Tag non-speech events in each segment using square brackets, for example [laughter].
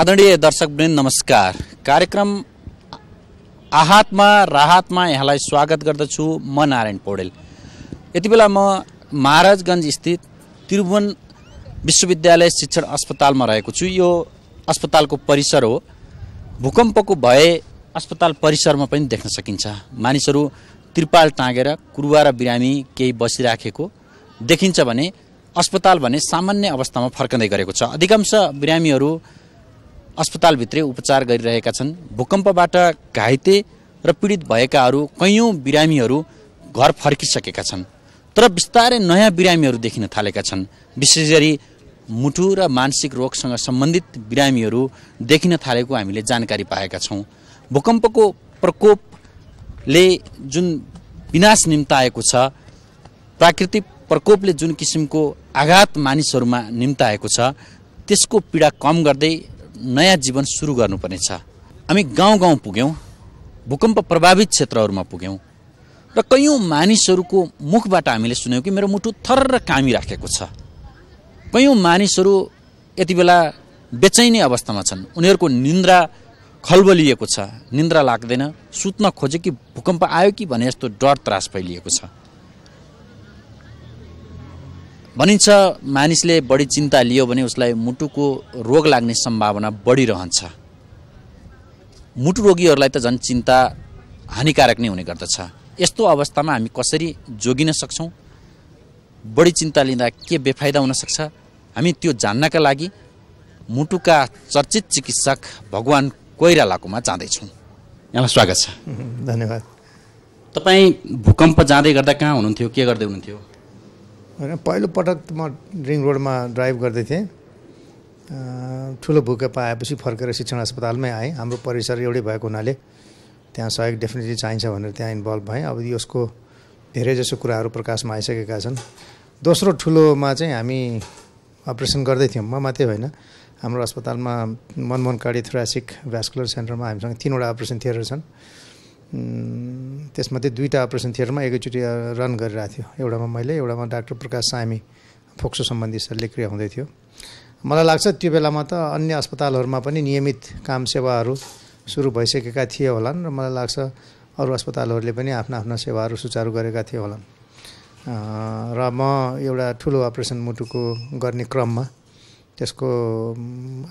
आदरणीय दर्शकवृन्द नमस्कार कार्यक्रम आहातमा राहतमा यहाँलाई स्वागत गर्दछु म नारायण पौडेल यति बेला म महाराजगञ्ज स्थित त्रिभुवन विश्वविद्यालय शिक्षण अस्पतालमा रहेको छु यो अस्पतालको परिसर हो भूकम्पको भए अस्पताल परिसरमा पनि देख्न सकिन्छ मानिसहरू त्रिपाल टाँगेर कुरुवा र बिरामी केही बसिराखेको देखिन्छ भने अस्पताल भने सामान्य अवस्थामा फर्कँदै गरेको छ अधिकांश बिरामीहरू अस्पतालभित्रै उपचार गरिरहेका छन् भूकम्पबाट घाइते र पीडित भएकाहरू कैयौँ बिरामीहरू घर फर्किसकेका छन् तर बिस्तारै नयाँ बिरामीहरू देखिन थालेका छन् विशेष गरी मुटु र मानसिक रोगसँग सम्बन्धित बिरामीहरू देखिन थालेको हामीले जानकारी पाएका छौँ भूकम्पको प्रकोपले जुन विनाश निम्ताएको छ प्राकृतिक प्रकोपले जुन किसिमको आघात मानिसहरूमा निम्ताएको छ त्यसको पीडा कम गर्दै नयाँ जीवन सुरु गर्नुपर्ने छ हामी गाउँ गाउँ पुग्यौँ भूकम्प प्रभावित क्षेत्रहरूमा पुग्यौँ र कैयौँ मानिसहरूको मुखबाट हामीले सुन्यौँ कि मेरो मुटु थर कामिराखेको छ कैयौँ मानिसहरू यति बेला बेचैनी अवस्थामा छन् उनीहरूको निन्द्रा खलबलिएको छ निन्द्रा लाग्दैन सुत्न खोजे कि भूकम्प आयो कि भने यस्तो डर त्रास फैलिएको छ भनिन्छ मानिसले बढी चिन्ता लियो भने उसलाई मुटुको रोग लाग्ने सम्भावना बढिरहन्छ मुटु रोगीहरूलाई त झन् चिन्ता हानिकारक नै हुने गर्दछ यस्तो अवस्थामा हामी कसरी जोगिन सक्छौँ बढी चिन्ता लिँदा के बेफाइदा हुनसक्छ हामी त्यो जान्नका लागि मुटुका चर्चित चिकित्सक भगवान् कोइरालाकोमा जाँदैछौँ यहाँलाई स्वागत छ धन्यवाद तपाईँ भूकम्प जाँदै गर्दा कहाँ हुनुहुन्थ्यो के गर्दै हुनुहुन्थ्यो होइन पहिलोपटक म रिङ रोडमा ड्राइभ गर्दै थिएँ ठुलो भुके पाएपछि फर्केर शिक्षण अस्पतालमै आएँ हाम्रो परिसर एउटै भएको हुनाले त्यहाँ सहयोग डेफिनेटली चाहिन्छ भनेर त्यहाँ इन्भल्भ भएँ अब यसको धेरै जसो कुराहरू प्रकाशमा आइसकेका छन् दोस्रो ठुलोमा चाहिँ हामी अपरेसन गर्दै थियौँ म मात्रै होइन हाम्रो अस्पतालमा मनमोहन काडी थोरासिक भ्यास्कुलर सेन्टरमा हामीसँग तिनवटा अपरेसन थिएटर छन् त्यसमध्ये दुईवटा अपरेसन थिएटरमा एकैचोटि रन गरिरहेको थियो एउटामा मैले एउटामा डाक्टर प्रकाश सामी फोक्सो सम्बन्धी सर क्रिया हुँदै थियो मलाई लाग्छ त्यो बेलामा त अन्य अस्पतालहरूमा पनि नियमित काम सेवाहरू सुरु भइसकेका थिए होलान् र मलाई लाग्छ अरू अस्पतालहरूले पनि आफ्ना आफ्ना सेवाहरू सुचारू गरेका थिए होलान् र म एउटा ठुलो अपरेसन मुटुको गर्ने क्रममा त्यसको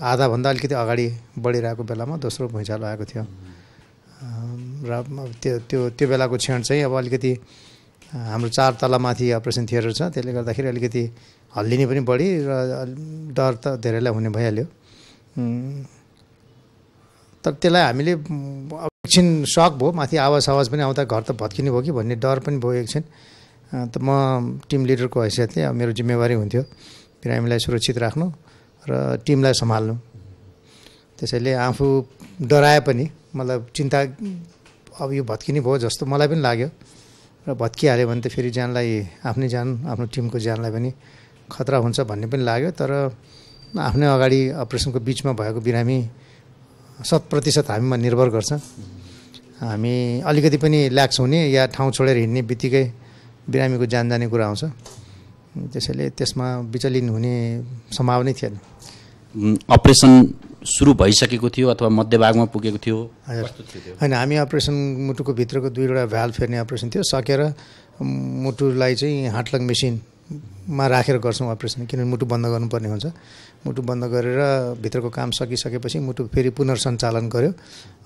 आधाभन्दा अलिकति अगाडि बढिरहेको बेलामा दोस्रो भुइँचालो आएको थियो र त्यो त्यो त्यो बेलाको क्षण चाहिँ अब अलिकति हाम्रो चार तलामाथि अपरेसन थिएटर छ त्यसले गर्दाखेरि अलिकति हल्लिने पनि बढी र डर त धेरैलाई हुने भइहाल्यो तर त्यसलाई हामीले एकछिन सक भयो माथि आवाज आवाज पनि आउँदा घर त भत्किने भयो कि भन्ने डर पनि भयो एकछिन त म टिम लिडरको हैसियतले अब मेरो जिम्मेवारी हुन्थ्यो बिरामीलाई सुरक्षित राख्नु र टिमलाई सम्हाल्नु त्यसैले आफू डराए पनि मतलब चिन्ता अब यो भत्किने भयो जस्तो मलाई पनि लाग्यो र भत्किहाल्यो भने त फेरि ज्यानलाई आफ्नै ज्यान आफ्नो टिमको ज्यानलाई पनि खतरा हुन्छ भन्ने पनि लाग्यो तर आफ्नै अगाडि अपरेसनको बिचमा भएको बिरामी शत प्रतिशत हामीमा निर्भर गर्छ हामी अलिकति पनि ल्याक्स हुने या ठाउँ छोडेर हिँड्ने बित्तिकै बिरामीको ज्यान जाने कुरा आउँछ त्यसैले त्यसमा विचलिन हुने सम्भावनै थिएन अपरेसन सुरु भइसकेको थियो अथवा मध्यभागमा पुगेको थियो होइन हामी अपरेसन मुटुको भित्रको दुईवटा भ्याल फेर्ने अपरेसन थियो सकेर मुटुलाई चाहिँ हाटलङ मेसिनमा राखेर गर्छौँ अपरेसन किनभने मुटु बन्द गर्नुपर्ने हुन्छ मुटु बन्द गरेर भित्रको काम सकिसकेपछि मुटु फेरि पुनर्सञ्चालन गर्यो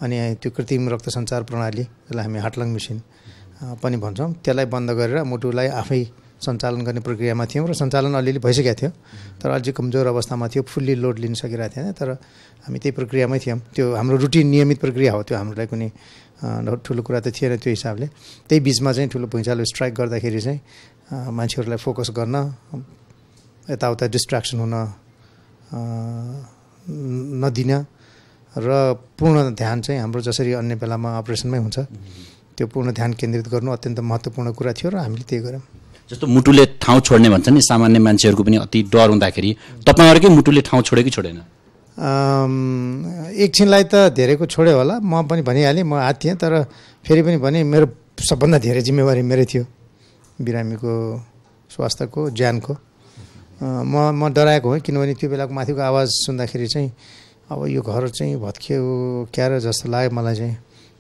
अनि त्यो कृत्रिम रक्त सञ्चार प्रणाली जसलाई हामी हाटलङ मेसिन पनि भन्छौँ त्यसलाई बन्द गरेर मुटुलाई आफै सञ्चालन गर्ने प्रक्रियामा थियौँ र सञ्चालन अलिअलि भइसकेको थियो तर अलि कमजोर अवस्थामा थियो फुल्ली लोड लिन सकिरहेको थिएन तर हामी त्यही प्रक्रियामै थियौँ त्यो हाम्रो रुटिन नियमित प्रक्रिया हो त्यो हाम्रोलाई कुनै ठुलो कुरा त थिएन त्यो हिसाबले त्यही बिचमा चाहिँ ठुलो भुइँचालो स्ट्राइक गर्दाखेरि चाहिँ मान्छेहरूलाई फोकस गर्न यताउता डिस्ट्राक्सन हुन नदिन र पूर्ण ध्यान चाहिँ हाम्रो जसरी अन्य बेलामा अपरेसनमै हुन्छ त्यो पूर्ण ध्यान केन्द्रित गर्नु अत्यन्त महत्त्वपूर्ण कुरा थियो र हामीले त्यही गऱ्यौँ जस्तो मुटुले ठाउँ छोड्ने भन्छ नि सामान्य मान्छेहरूको पनि अति डर हुँदाखेरि तपाईँहरूकै मुटुले ठाउँ छोड्यो कि छोडेन एकछिनलाई त धेरैको छोड्यो होला म पनि भनिहालेँ म हात थिएँ तर फेरि पनि भने मेरो सबभन्दा धेरै जिम्मेवारी मेरै थियो बिरामीको स्वास्थ्यको ज्यानको म म डराएको हो किनभने त्यो बेलाको माथिको आवाज सुन्दाखेरि चाहिँ अब यो घर चाहिँ भत्कियो क्यारो जस्तो लाग्यो मलाई चाहिँ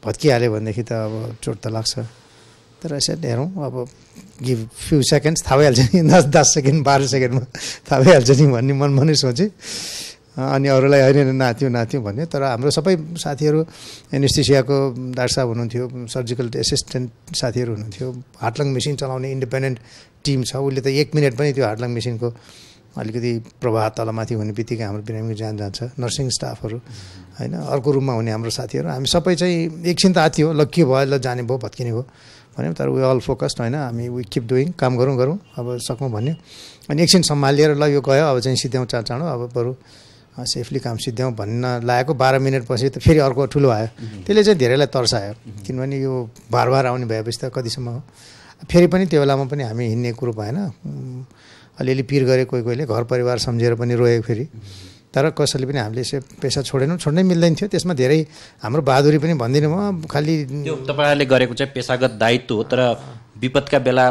भत्किहाल्यो भनेदेखि त अब चोट त लाग्छ तर यसरी हेरौँ अब गिभ फ्यु सेकेन्ड्स थाहा भइहाल्छ नि [laughs] दस दस सेकेन्ड बाह्र सेकेन्डमा [laughs] थाहा भइहाल्छ नि भन्ने मनमा नै सोचेँ अनि अरूलाई होइन नाच्यो नाच्यो भन्यो तर हाम्रो सबै साथीहरू एनिस्टिसियाको डाक्टर साहब हुनुहुन्थ्यो सर्जिकल एसिस्टेन्ट साथीहरू हुनुहुन्थ्यो हार्टलङ मेसिन चलाउने इन्डिपेन्डेन्ट टिम छ उसले त एक मिनट पनि त्यो हार्टलङ मेसिनको अलिकति प्रभाव तलमाथि हुने बित्तिकै हाम्रो बिरामीको जान जान्छ नर्सिङ स्टाफहरू होइन अर्को रुममा हुने हाम्रो साथीहरू हामी सबै चाहिँ एकछिन त आएको ल के भयो ल जाने भयो भत्किने भयो भन्यो तर वी अल फोकस्ड होइन हामी वी किप डुइङ काम गरौँ गरौँ अब सकौँ भन्यो अनि एकछिन सम्हालिएर ल यो गयो अब चाहिँ सिद्ध्याउँ चाँड चाँडो अब बरु सेफली काम सिद्ध्याउँ भन्न लागेको बाह्र मिनटपछि त फेरि अर्को ठुलो आयो त्यसले चाहिँ धेरैलाई तर्सायो किनभने यो बार बार आउने भएपछि त कतिसम्म हो फेरि पनि त्यो बेलामा पनि हामी हिँड्ने कुरो भएन अलिअलि पिर गरे कोही कोहीले घर परिवार सम्झेर पनि रोयो फेरि तर कसैले पनि हामीले यसो पेसा छोडेनौँ छोड्नै मिल्दैन थियो त्यसमा धेरै हाम्रो बहादुरी पनि भनिदिनु भयो खालि तपाईँहरूले गरेको चाहिँ पेसागत दायित्व हो तर विपदका बेला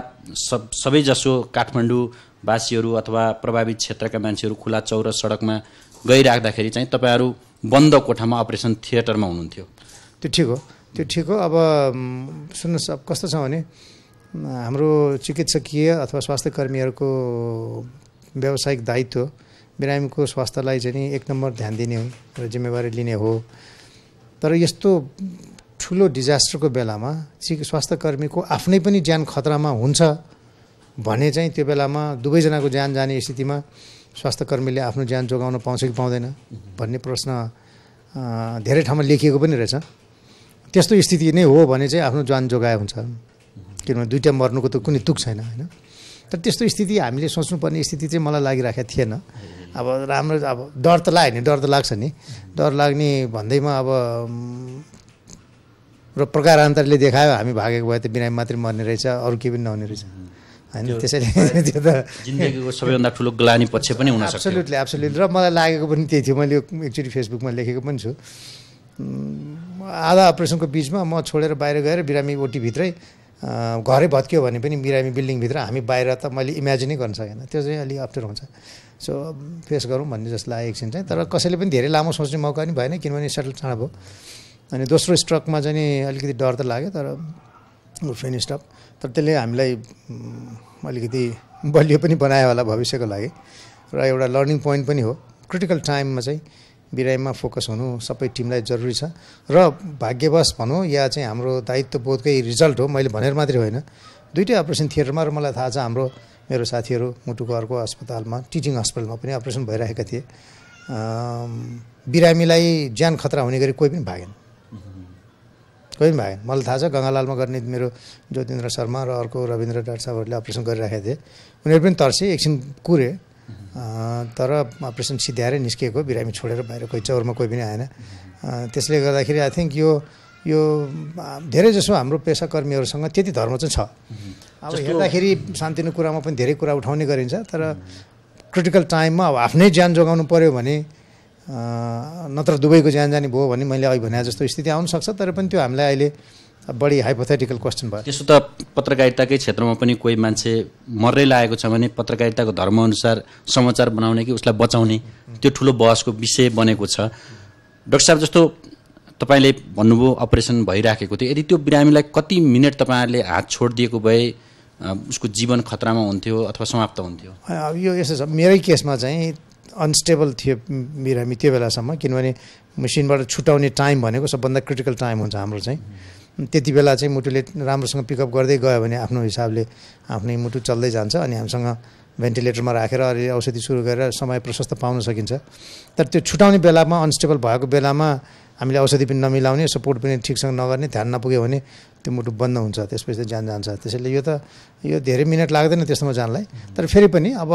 सब सबैजसो काठमाडौँवासीहरू अथवा प्रभावित क्षेत्रका मान्छेहरू खुला चौर सडकमा गइराख्दाखेरि चाहिँ तपाईँहरू बन्द कोठामा अपरेसन थिएटरमा हुनुहुन्थ्यो त्यो ठिक हो त्यो ठिक हो अब सुन्नुहोस् अब कस्तो छ भने हाम्रो चिकित्सकीय अथवा स्वास्थ्य कर्मीहरूको व्यावसायिक दायित्व बिरामीको स्वास्थ्यलाई चाहिँ एक नम्बर ध्यान दिने हो र जिम्मेवारी लिने हो तर यस्तो ठुलो डिजास्टरको बेलामा स्वास्थ्य कर्मीको आफ्नै पनि ज्यान खतरामा हुन्छ भने चाहिँ त्यो बेलामा दुवैजनाको ज्यान जाने स्थितिमा स्वास्थ्यकर्मीले आफ्नो ज्यान जोगाउन पाउँछ कि पाउँदैन भन्ने प्रश्न धेरै ठाउँमा लेखिएको पनि रहेछ त्यस्तो स्थिति नै हो भने चाहिँ आफ्नो ज्यान जोगाए हुन्छ किनभने दुइटा मर्नुको त कुनै तुक छैन होइन तर त्यस्तो स्थिति हामीले सोच्नुपर्ने स्थिति चाहिँ मलाई लागिरहेको थिएन अब राम्रो अब डर त लाग्यो नि डर त लाग्छ नि डर लाग्ने भन्दैमा अब र प्रकारान्तरले देखायो हामी भागेको भए त बिरामी मात्रै मर्ने रहेछ अरू केही पनि नहुने रहेछ होइन त्यसैले [laughs] त्यो त जिन्दगीको सबैभन्दा ठुलो ग्लानी पक्ष पनि हुन सक्छ एब्सोल्युटली एब्सोल्युटली र मलाई लागेको पनि त्यही थियो मैले एकचोटि फेसबुकमा लेखेको पनि छु आधा अपरेसनको बिचमा म छोडेर बाहिर गएर बिरामी ओटीभित्रै घरै भत्कियो भने पनि बिरामी बिल्डिङभित्र हामी बाहिर त मैले इमेजिनै गर्न सकेन त्यो चाहिँ अलिक अप्ठ्यारो हुन्छ सो फेस गरौँ भन्ने जस्तो लाग्यो एकछिन चाहिँ तर कसैले पनि धेरै लामो सोच्ने मौका पनि भएन किनभने सेटल चाँडो भयो अनि दोस्रो स्ट्रकमा चाहिँ अलिकति डर त लाग्यो तर फेन स्टप तर त्यसले हामीलाई अलिकति बलियो पनि बनायो होला भविष्यको लागि र एउटा लर्निङ पोइन्ट पनि हो क्रिटिकल टाइममा चाहिँ बिरामीमा फोकस हुनु सबै टिमलाई जरुरी छ र भाग्यवश भनौँ या चाहिँ हाम्रो दायित्व दायित्वबोधकै रिजल्ट हो मैले भनेर मात्रै होइन दुइटै अपरेसन थिएटरमा र मलाई थाहा छ हाम्रो मेरो साथीहरू मुटुको अर्को अस्पतालमा टिचिङ हस्पिटलमा पनि अपरेसन भइरहेका थिए बिरामीलाई ज्यान खतरा हुने गरी कोही पनि भागेन कोही पनि भएन मलाई थाहा छ गङ्गालालमा गर्ने मेरो ज्योतिन्द्र शर्मा र अर्को रविन्द्र डाक्टर साहबहरूले अपरेसन गरिरहेका थिए उनीहरू पनि तर्से एकछिन कुरे तर अपरेसन सिध्याएर निस्किएको बिरामी छोडेर बाहिर कोही चौरमा कोही पनि आएन त्यसले गर्दाखेरि आई थिङ्क यो यो धेरै जसो हाम्रो पेसाकर्मीहरूसँग त्यति धर्म चाहिँ छ अब हेर्दाखेरि शान्तिको कुरामा पनि धेरै कुरा उठाउने गरिन्छ तर क्रिटिकल टाइममा अब आफ्नै ज्यान जोगाउनु पऱ्यो भने नत्र दुबईको ज्यान जाने भयो भने मैले अघि भने जस्तो स्थिति सक्छ तर पनि त्यो हामीलाई अहिले बढी हाइपोथेटिकल क्वेसन भयो त्यसो त पत्रकारिताकै क्षेत्रमा पनि कोही मान्छे मर्दै लागेको छ भने पत्रकारिताको धर्मअनुसार समाचार बनाउने कि उसलाई बचाउने त्यो ठुलो बहसको विषय बनेको छ डक्टर साहब जस्तो तपाईँले भन्नुभयो अपरेसन भइराखेको थियो यदि त्यो बिरामीलाई कति मिनट तपाईँहरूले हात छोडिदिएको भए उसको जीवन खतरामा हुन्थ्यो अथवा समाप्त हुन्थ्यो यो यसो छ मेरै केसमा चाहिँ अनस्टेबल थियो बिरामी त्यो बेलासम्म किनभने मेसिनबाट छुट्याउने टाइम भनेको सबभन्दा क्रिटिकल टाइम हुन्छ हाम्रो चाहिँ त्यति बेला चाहिँ मुटुले राम्रोसँग पिकअप गर्दै गयो भने आफ्नो हिसाबले आफ्नै मुटु चल्दै जान्छ अनि हामीसँग भेन्टिलेटरमा राखेर अलि औषधि सुरु गरेर समय प्रशस्त पाउन सकिन्छ तर त्यो छुटाउने बेलामा अनस्टेबल भएको बेलामा हामीले औषधि पनि नमिलाउने सपोर्ट पनि ठिकसँग नगर्ने ध्यान नपुग्यो भने त्यो मुटु बन्द हुन्छ त्यसपछि त जान जान्छ त्यसैले यो त यो धेरै मिनट लाग्दैन त्यस्तोमा जानलाई तर फेरि पनि अब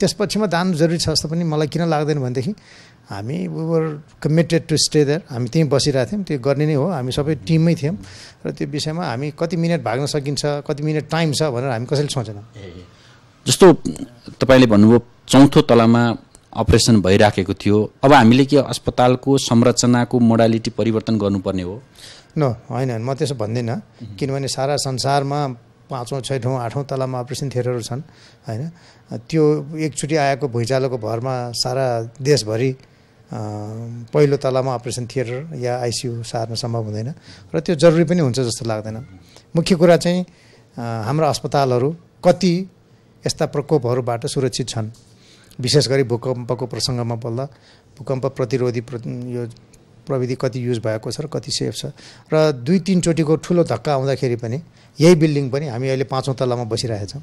त्यसपछिमा दान जरुरी छ जस्तो पनि मलाई किन लाग्दैन भनेदेखि हामी were committed to stay there हामी त्यहीँ बसिरहेको थियौँ त्यो गर्ने नै हो हामी सबै टिममै थियौँ र त्यो विषयमा हामी कति मिनट भाग्न सकिन्छ कति मिनट टाइम छ भनेर हामी कसैले सोचेनौँ जस्तो तपाईँले भन्नुभयो चौथो तलामा अपरेसन भइराखेको थियो अब हामीले के अस्पतालको संरचनाको मोडालिटी परिवर्तन गर्नुपर्ने हो न होइन म त्यसो भन्दिनँ किनभने सारा संसारमा पाँचौँ छैठौँ आठौँ तलामा अपरेसन थिएटरहरू छन् होइन त्यो एकचोटि आएको भुइँचालोको भरमा सारा देशभरि पहिलो तलामा अपरेसन थिएटर या आइसियु सार्न सम्भव हुँदैन र त्यो जरुरी पनि हुन्छ जस्तो लाग्दैन मुख्य कुरा चाहिँ हाम्रा अस्पतालहरू कति यस्ता प्रकोपहरूबाट सुरक्षित छन् विशेष गरी भूकम्पको प्रसङ्गमा बोल्दा भूकम्प प्रतिरोधी प्र यो प्रविधि कति युज भएको छ र कति सेफ छ र दुई तिनचोटिको ठुलो धक्का आउँदाखेरि पनि यही बिल्डिङ पनि हामी अहिले पाँचौँ तलामा बसिरहेछौँ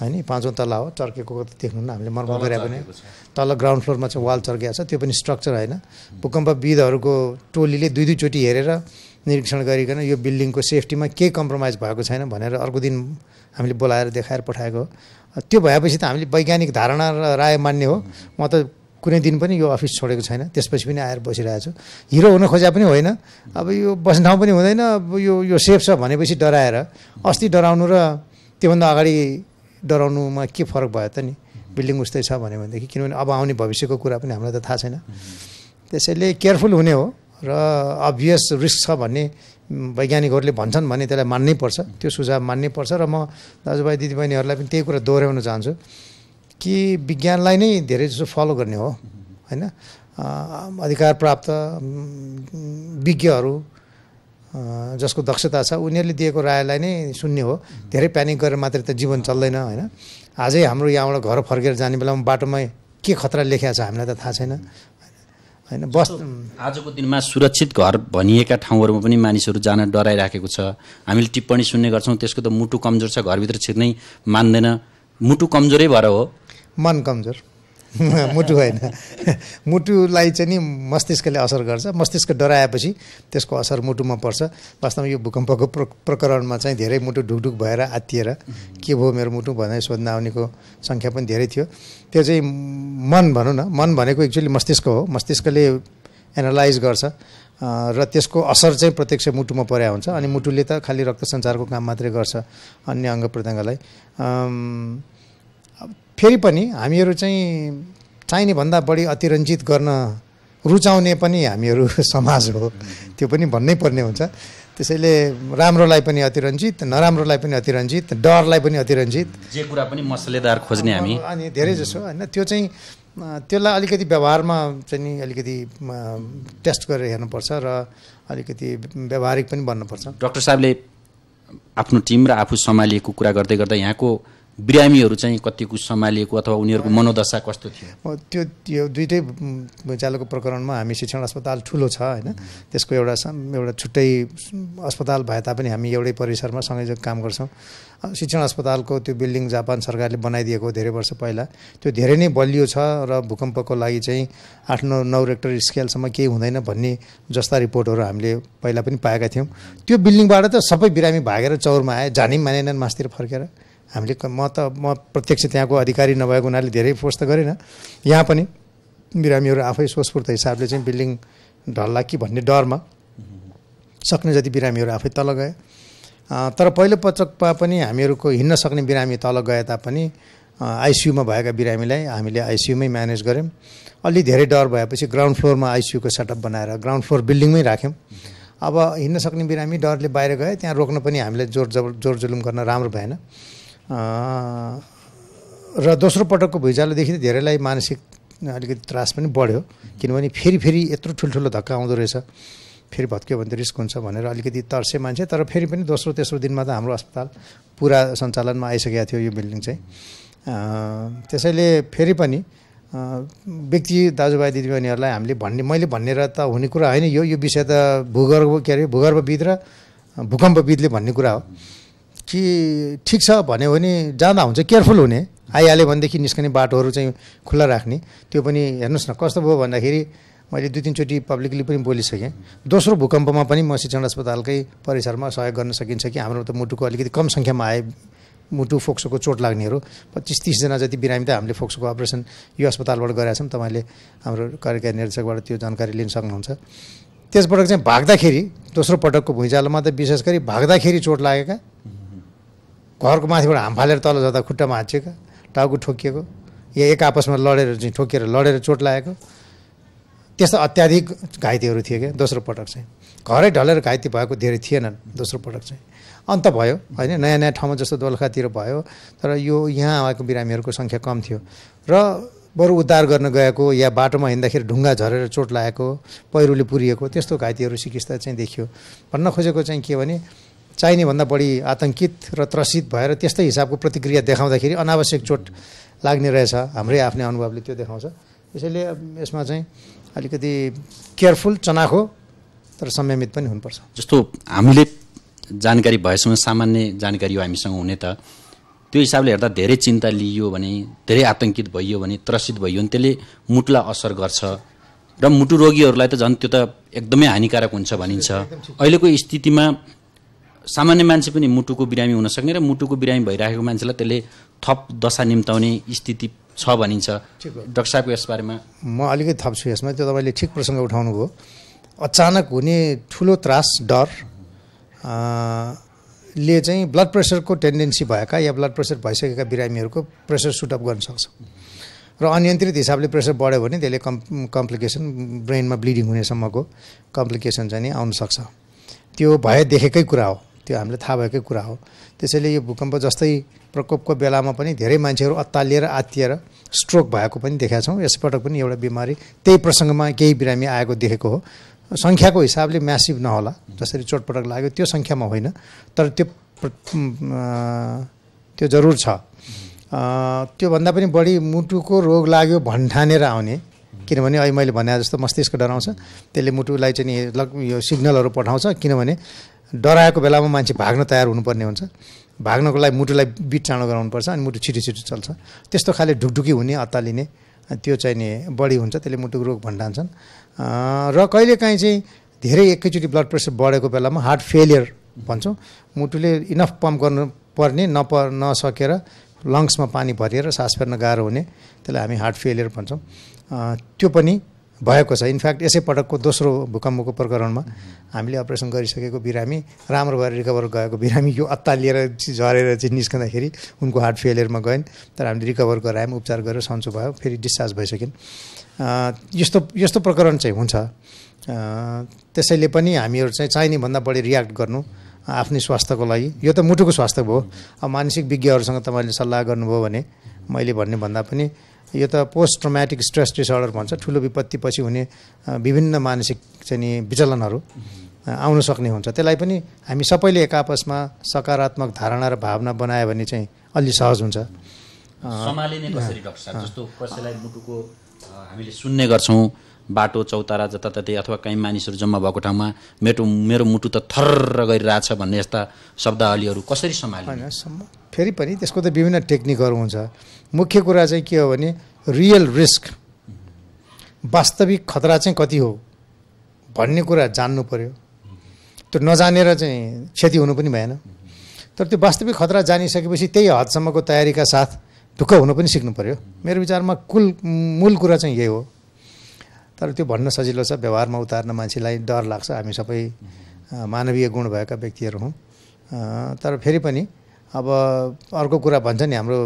होइन पाँचौँ तल्ला हो चर्केको त देख्नु हामीले मर्मत गरे पनि तल ग्राउन्ड फ्लोरमा चाहिँ वाल चर्किया छ त्यो पनि स्ट्रक्चर होइन भूकम्पविदहरूको टोलीले दुई दुईचोटि हेरेर निरीक्षण गरिकन यो बिल्डिङको सेफ्टीमा केही कम्प्रोमाइज भएको छैन भनेर अर्को दिन हामीले बोलाएर देखाएर पठाएको त्यो भएपछि त हामीले वैज्ञानिक धारणा र राय मान्ने हो म त कुनै दिन पनि यो अफिस छोडेको छैन त्यसपछि पनि आएर बसिरहेको छु हिरो हुन खोजा पनि होइन अब यो बस्ने ठाउँ पनि हुँदैन अब यो यो सेफ छ भनेपछि डराएर अस्ति डराउनु र त्योभन्दा अगाडि डराउनुमा के फरक भयो त नि बिल्डिङ उस्तै छ भन्यो भनेदेखि किनभने अब आउने भविष्यको कुरा पनि हामीलाई त थाहा छैन त्यसैले केयरफुल हुने हो र अभियस रिस्क छ भन्ने वैज्ञानिकहरूले भन्छन् भने त्यसलाई मान्नै पर्छ त्यो सुझाव मान्नै पर्छ र म दाजुभाइ दिदीबहिनीहरूलाई पनि त्यही कुरा दोहोऱ्याउन चाहन्छु कि विज्ञानलाई नै धेरै जसो फलो गर्ने हो होइन अधिकार प्राप्त विज्ञहरू जसको दक्षता छ उनीहरूले दिएको रायलाई नै सुन्ने हो धेरै प्यानिक गरेर मात्रै त जीवन चल्दैन होइन आजै हाम्रो यहाँबाट घर फर्केर जाने बेलामा बाटोमै के खतरा लेखिया छ हामीलाई त थाहा छैन होइन बस आजको दिनमा सुरक्षित घर भनिएका ठाउँहरूमा पनि मानिसहरू जान डराइराखेको छ हामीले टिप्पणी सुन्ने गर्छौँ त्यसको त मुटु कमजोर छ घरभित्र छिर्नै मान्दैन मुटु कमजोरै भएर हो मन कमजोर [laughs] मुटु होइन [laughs] मुटुलाई चाहिँ नि मस्तिष्कले असर गर्छ मस्तिष्क डराएपछि त्यसको असर मुटुमा पर्छ वास्तवमा यो भूकम्पको प्र प्रकरणमा चाहिँ धेरै मुटु ढुकढुक भएर आत्तिएर के भयो मेरो मुटु भनेर सोध्न आउनेको सङ्ख्या पनि धेरै थियो त्यो चाहिँ मन भनौँ न मन भनेको एक्चुअली मस्तिष्क हो मस्तिष्कले एनालाइज गर्छ र त्यसको असर चाहिँ प्रत्यक्ष मुटुमा परेको हुन्छ अनि मुटुले त खालि रक्त सञ्चारको काम मात्रै गर्छ अन्य अङ्ग प्रत्यङ्गलाई फेरि पनि हामीहरू चाहिँ चाहिने भन्दा बढी अतिरञ्जित गर्न रुचाउने पनि हामीहरू [laughs] समाज हो त्यो पनि भन्नै पर्ने हुन्छ त्यसैले राम्रोलाई पनि अतिरञ्जित नराम्रोलाई पनि अतिरञ्जित डरलाई पनि अतिरञ्जित जे कुरा पनि मसलेदार खोज्ने हामी अनि धेरै जसो होइन त्यो चाहिँ त्यसलाई अलिकति व्यवहारमा चाहिँ नि अलिकति टेस्ट गरेर हेर्नुपर्छ र अलिकति व्यवहारिक पनि भन्नुपर्छ डक्टर साहबले आफ्नो टिम र आफू सम्हालिएको कुरा गर्दै गर्दा यहाँको बिरामीहरू चाहिँ कतिको सम्हालिएको अथवा उनीहरूको मनोदशा कस्तो थियो त्यो त्यो दुइटै भुइँचालोको प्रकरणमा हामी शिक्षण अस्पताल ठुलो छ होइन त्यसको एउटा एउटा छुट्टै अस्पताल भए तापनि हामी एउटै परिसरमा सँगै काम गर्छौँ शिक्षण अस्पतालको त्यो बिल्डिङ जापान सरकारले बनाइदिएको धेरै वर्ष पहिला त्यो धेरै नै बलियो छ र भूकम्पको लागि चाहिँ आठ नौ नौ रेक्टर स्केलसम्म केही हुँदैन भन्ने जस्ता रिपोर्टहरू हामीले पहिला पनि पाएका थियौँ त्यो बिल्डिङबाट त सबै बिरामी भागेर चौरमा आए जाने मानेनन् मासतिर फर्केर हामीले म त म प्रत्यक्ष त्यहाँको अधिकारी नभएको हुनाले धेरै फोर्स त गरेन यहाँ पनि बिरामीहरू आफै स्वस्फूर्त हिसाबले चाहिँ बिल्डिङ ढल्ला कि भन्ने डरमा सक्ने जति बिरामीहरू आफै तल गए तर पहिलो पटकमा पनि हामीहरूको हिँड्न सक्ने बिरामी तल गए तापनि आइसियुमा भएका बिरामीलाई हामीले आइसियुमै म्यानेज गऱ्यौँ अलि धेरै डर भएपछि ग्राउन्ड फ्लोरमा आइसियुको सेटअप बनाएर ग्राउन्ड फ्लोर बिल्डिङमै राख्यौँ अब हिँड्न सक्ने बिरामी डरले बाहिर गए त्यहाँ रोक्न पनि हामीले जोर जब जोर जुलुम गर्न राम्रो भएन र दोस्रो पटकको भुइँचालोदेखि धेरैलाई मानसिक अलिकति त्रास पनि बढ्यो किनभने फेरि फेरि यत्रो ठुल्ठुलो धक्का आउँदो रहेछ फेरि भत्क्यो भने त रिस्क हुन्छ भनेर अलिकति तर्से मान्छे तर फेरि पनि दोस्रो तेस्रो दिनमा त हाम्रो अस्पताल पुरा सञ्चालनमा आइसकेको थियो यो बिल्डिङ चाहिँ त्यसैले फेरि पनि व्यक्ति दाजुभाइ दिदीबहिनीहरूलाई हामीले भन्ने मैले भनेर त हुने कुरा होइन यो यो विषय त भूगर्भ के अरे भूगर्भविद र भूकम्पविदले भन्ने कुरा हो कि ठिक छ भन्यो भने जाँदा हुन्छ केयरफुल हुने आइहाल्यो भनेदेखि निस्कने बाटोहरू चाहिँ खुल्ला राख्ने त्यो पनि हेर्नुहोस् न कस्तो भयो भन्दाखेरि मैले दुई तिनचोटि पब्लिकली पनि बोलिसकेँ दोस्रो भूकम्पमा पनि म शिक्षण अस्पतालकै परिसरमा सहयोग गर्न सकिन्छ कि हाम्रो त मुटुको अलिकति कम सङ्ख्यामा आए मुटु फोक्सोको चोट लाग्नेहरू पच्चिस तिसजना जति बिरामी त हामीले फोक्सोको अपरेसन यो अस्पतालबाट गरेका छौँ तपाईँले हाम्रो कार्यकारी निर्देशकबाट त्यो जानकारी लिन सक्नुहुन्छ त्यसपटक चाहिँ भाग्दाखेरि दोस्रो पटकको भुइँचालोमा त विशेष गरी भाग्दाखेरि चोट लागेका घरको माथिबाट हाम फालेर तल जाँदा खुट्टामा हाँचिएको टाउको ठोकिएको या एक आपसमा लडेर चाहिँ ठोकिएर लडेर चोट लागेको त्यस्तो अत्याधिक घाइतेहरू थिए क्या दोस्रो पटक चाहिँ घरै ढलेर घाइते भएको धेरै थिएनन् दोस्रो पटक चाहिँ अन्त भयो होइन नयाँ नयाँ ठाउँमा जस्तो दोलखातिर भयो तर यो यहाँ आएको बिरामीहरूको सङ्ख्या कम थियो र बरु उद्धार गर्न गएको या बाटोमा हिँड्दाखेरि ढुङ्गा झरेर चोट लागेको पहिरोले पुरिएको त्यस्तो घाइतेहरू सिकिस्ता चाहिँ देखियो भन्न खोजेको चाहिँ के भने भन्दा बढी आतङ्कित र त्रसित भएर त्यस्तै हिसाबको प्रतिक्रिया देखाउँदाखेरि अनावश्यक चोट लाग्ने रहेछ हाम्रै आफ्नै अनुभवले त्यो देखाउँछ त्यसैले यसमा चाहिँ अलिकति केयरफुल चनाखो तर संयमित पनि हुनुपर्छ जस्तो हामीले जानकारी भएसम्म सामान्य जानकारी हो हामीसँग हुने त त्यो हिसाबले हेर्दा धेरै चिन्ता लिइयो भने धेरै आतङ्कित भइयो भने त्रसित भइयो भने त्यसले मुटुलाई असर गर्छ र मुटु रोगीहरूलाई त झन् त्यो त एकदमै हानिकारक हुन्छ भनिन्छ अहिलेको स्थितिमा सामान्य मान्छे पनि मुटुको बिरामी हुनसक्ने र मुटुको बिरामी भइराखेको मान्छेलाई त्यसले थप दशा निम्ताउने स्थिति छ भनिन्छ डाक्टर साहबको यसबारेमा म अलिकति थप्छु यसमा त्यो तपाईँले ठिक प्रसङ्ग उठाउनुभयो अचानक हुने ठुलो त्रास डर ले चाहिँ ब्लड प्रेसरको टेन्डेन्सी भएका या ब्लड प्रेसर भइसकेका बिरामीहरूको प्रेसर सुटअप गर्न सक्छ र अनियन्त्रित हिसाबले प्रेसर बढ्यो भने त्यसले कम् कम्प्लिकेसन ब्रेनमा ब्लिडिङ हुनेसम्मको कम्प्लिकेसन चाहिँ नि आउनसक्छ त्यो भए देखेकै कुरा हो त्यो हामीलाई थाहा भएकै कुरा हो त्यसैले यो भूकम्प जस्तै प्रकोपको बेलामा पनि धेरै मान्छेहरू अत्तालिएर आत्तिएर स्ट्रोक भएको पनि देखेका छौँ यसपटक पनि एउटा बिमारी त्यही प्रसङ्गमा केही बिरामी आएको देखेको हो सङ्ख्याको हिसाबले म्यासिभ नहोला जसरी चोटपटक लाग्यो त्यो सङ्ख्यामा होइन तर त्यो त्यो जरुर छ त्योभन्दा पनि बढी मुटुको रोग लाग्यो भन्ठानेर आउने किनभने अहिले मैले भने जस्तो मस्तिष्क डराउँछ त्यसले मुटुलाई चाहिँ लग यो सिग्नलहरू पठाउँछ किनभने डराएको बेलामा मान्छे भाग्न तयार हुनुपर्ने हुन्छ भाग्नको लागि मुटुलाई बिट चाँडो गराउनुपर्छ अनि मुटु छिटो छिटो चल्छ त्यस्तो खाले ढुकढुकी हुने अत्तालिने त्यो चाहिँ नि बढी हुन्छ त्यसले मुटुको रोग भन्डान्छन् र कहिलेकाहीँ चाहिँ धेरै एकैचोटि ब्लड प्रेसर बढेको बेलामा हार्ट फेलियर भन्छौँ मुटुले इनफ पम्प गर्नुपर्ने नप नसकेर लङ्समा पानी भरिएर सास फेर्न गाह्रो हुने त्यसलाई हामी हार्ट फेलियर भन्छौँ त्यो पनि भएको छ इनफ्याक्ट यसै पटकको दोस्रो भूकम्पको प्रकरणमा हामीले अपरेसन गरिसकेको बिरामी राम्रो भएर रिकभर गएको बिरामी यो अत्तालिएर चाहिँ झरेर चाहिँ निस्कँदाखेरि उनको हार्ट फेलियरमा गयौँ तर हामीले रिकभर गरायौँ उपचार गरेर सन्चो भयो फेरि डिस्चार्ज भइसक्यौँ यस्तो यस्तो प्रकरण चाहिँ हुन्छ त्यसैले पनि हामीहरू चाहिँ चाहिने भन्दा बढी रियाक्ट गर्नु आफ्नै स्वास्थ्यको लागि यो त मुटुको स्वास्थ्य भयो अब मानसिक विज्ञहरूसँग तपाईँले सल्लाह गर्नुभयो भने मैले भन्ने भन्दा पनि यो त पोस्ट ट्रमेटिक स्ट्रेस डिसअर्डर भन्छ ठुलो विपत्तिपछि हुने विभिन्न मानसिक चाहिँ नि विचलनहरू आउन सक्ने हुन्छ त्यसलाई पनि हामी सबैले एक आपसमा सकारात्मक धारणा र भावना बनायो भने चाहिँ अलि सहज हुन्छ जस्तो कसैलाई मुटुको हामीले सुन्ने गर्छौँ बाटो चौतारा जताततै अथवा कहीँ मानिसहरू जम्मा भएको ठाउँमा मेटो मेरो मुटु त थर्र गरिरहेछ भन्ने यस्ता शब्दावलीहरू कसरी सम्हाल्ने फेरि पनि त्यसको त विभिन्न टेक्निकहरू हुन्छ मुख्य कुरा चाहिँ के हो भने रियल रिस्क वास्तविक खतरा चाहिँ कति हो भन्ने कुरा जान्नु पऱ्यो त्यो नजानेर चाहिँ क्षति हुनु पनि भएन तर त्यो वास्तविक खतरा जानिसकेपछि त्यही हदसम्मको तयारीका साथ दुःख हुनु पनि सिक्नु पऱ्यो मेरो विचारमा कुल मूल कुरा चाहिँ यही हो तर त्यो भन्न सजिलो छ व्यवहारमा उतार्न मान्छेलाई डर लाग्छ हामी सबै मानवीय गुण भएका व्यक्तिहरू हौँ तर फेरि पनि अब अर्को कुरा भन्छ नि हाम्रो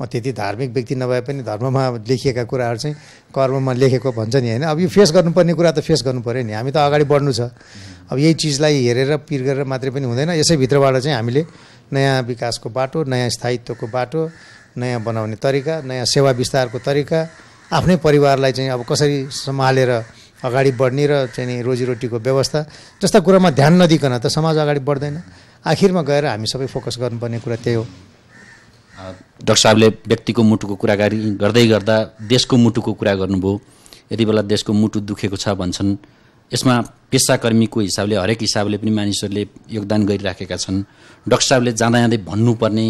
म त्यति धार्मिक व्यक्ति नभए पनि धर्ममा लेखिएका कुराहरू चाहिँ कर्ममा लेखेको भन्छ नि होइन अब यो फेस गर्नुपर्ने कुरा त फेस गर्नु पऱ्यो नि हामी त अगाडि बढ्नु छ अब यही चिजलाई हेरेर पिर गरेर मात्रै पनि हुँदैन यसैभित्रबाट चाहिँ हामीले नयाँ विकासको बाटो नयाँ स्थायित्वको बाटो नयाँ बनाउने तरिका नयाँ सेवा विस्तारको तरिका आफ्नै परिवारलाई चाहिँ अब कसरी सम्हालेर अगाडि बढ्ने र चाहिँ रोजीरोटीको व्यवस्था जस्ता कुरामा ध्यान नदिकन त समाज अगाडि बढ्दैन आखिरमा गएर हामी सबै फोकस गर्नुपर्ने कुरा त्यही हो डक्टर साहबले व्यक्तिको मुटुको गरी गर्दै गर्दा देशको मुटुको कुरा गर्नुभयो यति बेला देशको मुटु दुखेको छ भन्छन् यसमा पेसाकर्मीको हिसाबले हरेक हिसाबले पनि मानिसहरूले योगदान गरिराखेका छन् डक्टर साहबले जाँदा जाँदै भन्नुपर्ने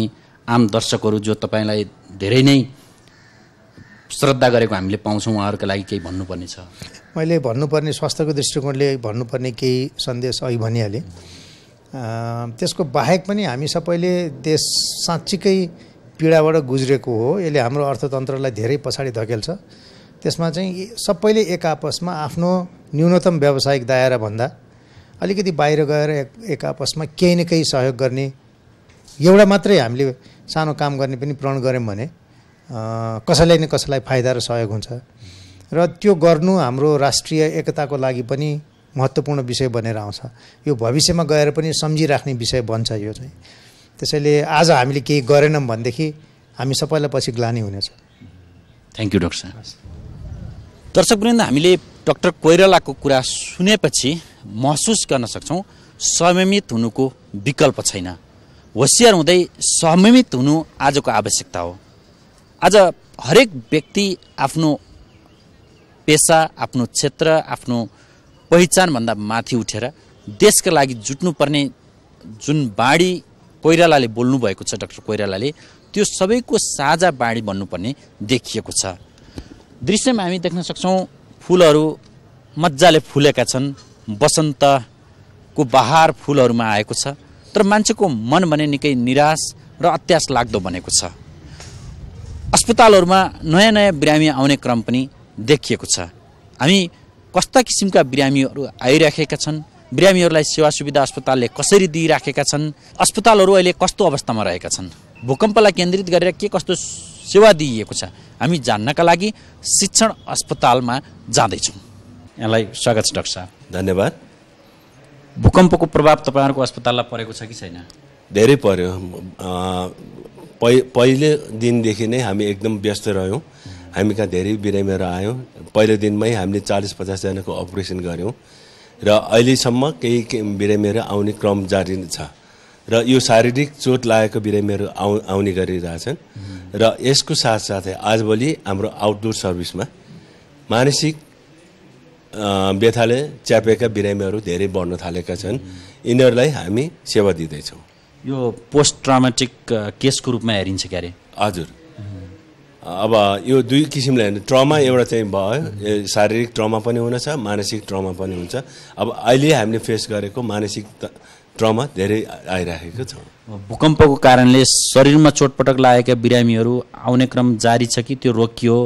आम दर्शकहरू जो तपाईँलाई धेरै नै श्रद्धा गरेको हामीले पाउँछौँ उहाँहरूको लागि केही भन्नुपर्ने छ मैले भन्नुपर्ने स्वास्थ्यको दृष्टिकोणले भन्नुपर्ने केही सन्देश अघि भनिहालेँ त्यसको बाहेक पनि हामी सबैले देश साँच्चीकै पीडाबाट गुज्रेको हो यसले हाम्रो अर्थतन्त्रलाई धेरै पछाडि धकेल्छ त्यसमा चाहिँ सबैले एक आपसमा आफ्नो न्यूनतम व्यावसायिक दायरा भन्दा अलिकति बाहिर गएर एक एक आपसमा केही न केही सहयोग गर्ने एउटा मात्रै हामीले सानो काम गर्ने पनि प्रण गऱ्यौँ भने कसैलाई न कसैलाई फाइदा र सहयोग हुन्छ र त्यो गर्नु हाम्रो राष्ट्रिय एकताको लागि पनि महत्त्वपूर्ण विषय बनेर आउँछ यो भविष्यमा गएर पनि सम्झिराख्ने विषय बन्छ यो चाहिँ त्यसैले आज हामीले केही गरेनौँ भनेदेखि हामी सबैलाई पछि ग्लानी हुनेछ थ्याङ्क यू डक्टर साहब दर्शकवृन्द हामीले डक्टर कोइरालाको कुरा सुनेपछि महसुस गर्न सक्छौँ संयमित हुनुको विकल्प छैन होसियार हुँदै संयमित हुनु आजको आवश्यकता हो आज हरेक व्यक्ति आफ्नो पेसा आफ्नो क्षेत्र आफ्नो पहिचानभन्दा माथि उठेर देशका लागि जुट्नुपर्ने जुन बाढी कोइरालाले बोल्नुभएको छ डाक्टर कोइरालाले त्यो सबैको साझा बाढी भन्नुपर्ने देखिएको छ दृश्यमा हामी देख्न सक्छौँ फुलहरू मजाले फुलेका छन् वसन्तको बहार फुलहरूमा आएको छ तर मान्छेको मन भने निकै निराश र अत्यास लाग्दो बनेको छ अस्पतालहरूमा नयाँ नयाँ बिरामी आउने क्रम पनि देखिएको छ हामी कस्ता किसिमका बिरामीहरू आइराखेका छन् बिरामीहरूलाई सेवा सुविधा अस्पतालले कसरी दिइराखेका छन् अस्पतालहरू अहिले कस्तो अवस्थामा रहेका छन् भूकम्पलाई केन्द्रित गरेर के कस्तो सेवा दिइएको छ हामी जान्नका लागि शिक्षण अस्पतालमा जाँदैछौँ यहाँलाई स्वागत छ डक्टर साहब धन्यवाद भूकम्पको प्रभाव तपाईँहरूको अस्पताललाई परेको छ कि छैन धेरै पर्यो पहिले दिनदेखि नै हामी एकदम व्यस्त रह्यौँ हामी कहाँ धेरै बिरामीहरू आयौँ पहिलो दिनमै हामीले चालिस पचासजनाको अपरेसन गऱ्यौँ र अहिलेसम्म केही के बिरामीहरू आउने क्रम जारी छ र यो शारीरिक चोट लागेको बिरामीहरू आउ आउने गरिरहेछन् र यसको साथसाथै आजभोलि हाम्रो आउटडोर सर्भिसमा मानसिक व्यथाले च्यापेका बिरामीहरू धेरै बढ्न थालेका छन् यिनीहरूलाई हामी सेवा दिँदैछौँ यो पोस्ट ट्रामेटिक केसको रूपमा हेरिन्छ क्यारे हजुर अब यो दुई किसिमले होइन ट्रमा एउटा चाहिँ भयो शारीरिक ट्रमा पनि हुनेछ मानसिक ट्रमा पनि हुन्छ अब अहिले हामीले फेस गरेको मानसिक ट्रमा धेरै आइराखेको छ भूकम्पको कारणले शरीरमा चोटपटक लागेका बिरामीहरू आउने क्रम जारी छ कि त्यो रोकियो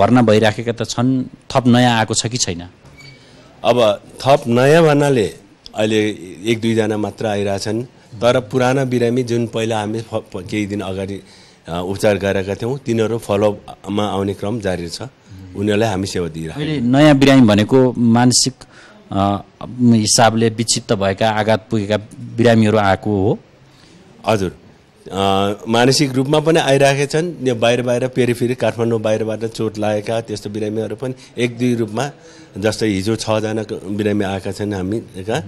भर्ना भइराखेका त छन् थप नयाँ आएको छ कि छैन अब थप नयाँ भन्नाले अहिले एक दुईजना मात्र आइरहेछन् तर पुराना बिरामी जुन पहिला हामी केही दिन अगाडि उपचार गराएका थियौँ तिनीहरू फलोअपमा आउने क्रम जारी छ उनीहरूलाई हामी सेवा दिइरहेको अहिले नयाँ बिरामी भनेको मानसिक हिसाबले विक्षिप्त भएका आघात पुगेका बिरामीहरू आएको हो हजुर मानसिक रूपमा पनि आइरहेका छन् यो बाहिर बाहिर फेरि फेरि काठमाडौँ बाहिरबाट चोट लागेका त्यस्तो बिरामीहरू पनि एक दुई रूपमा जस्तै हिजो छजना बिरामी आएका छन् हामी हामीका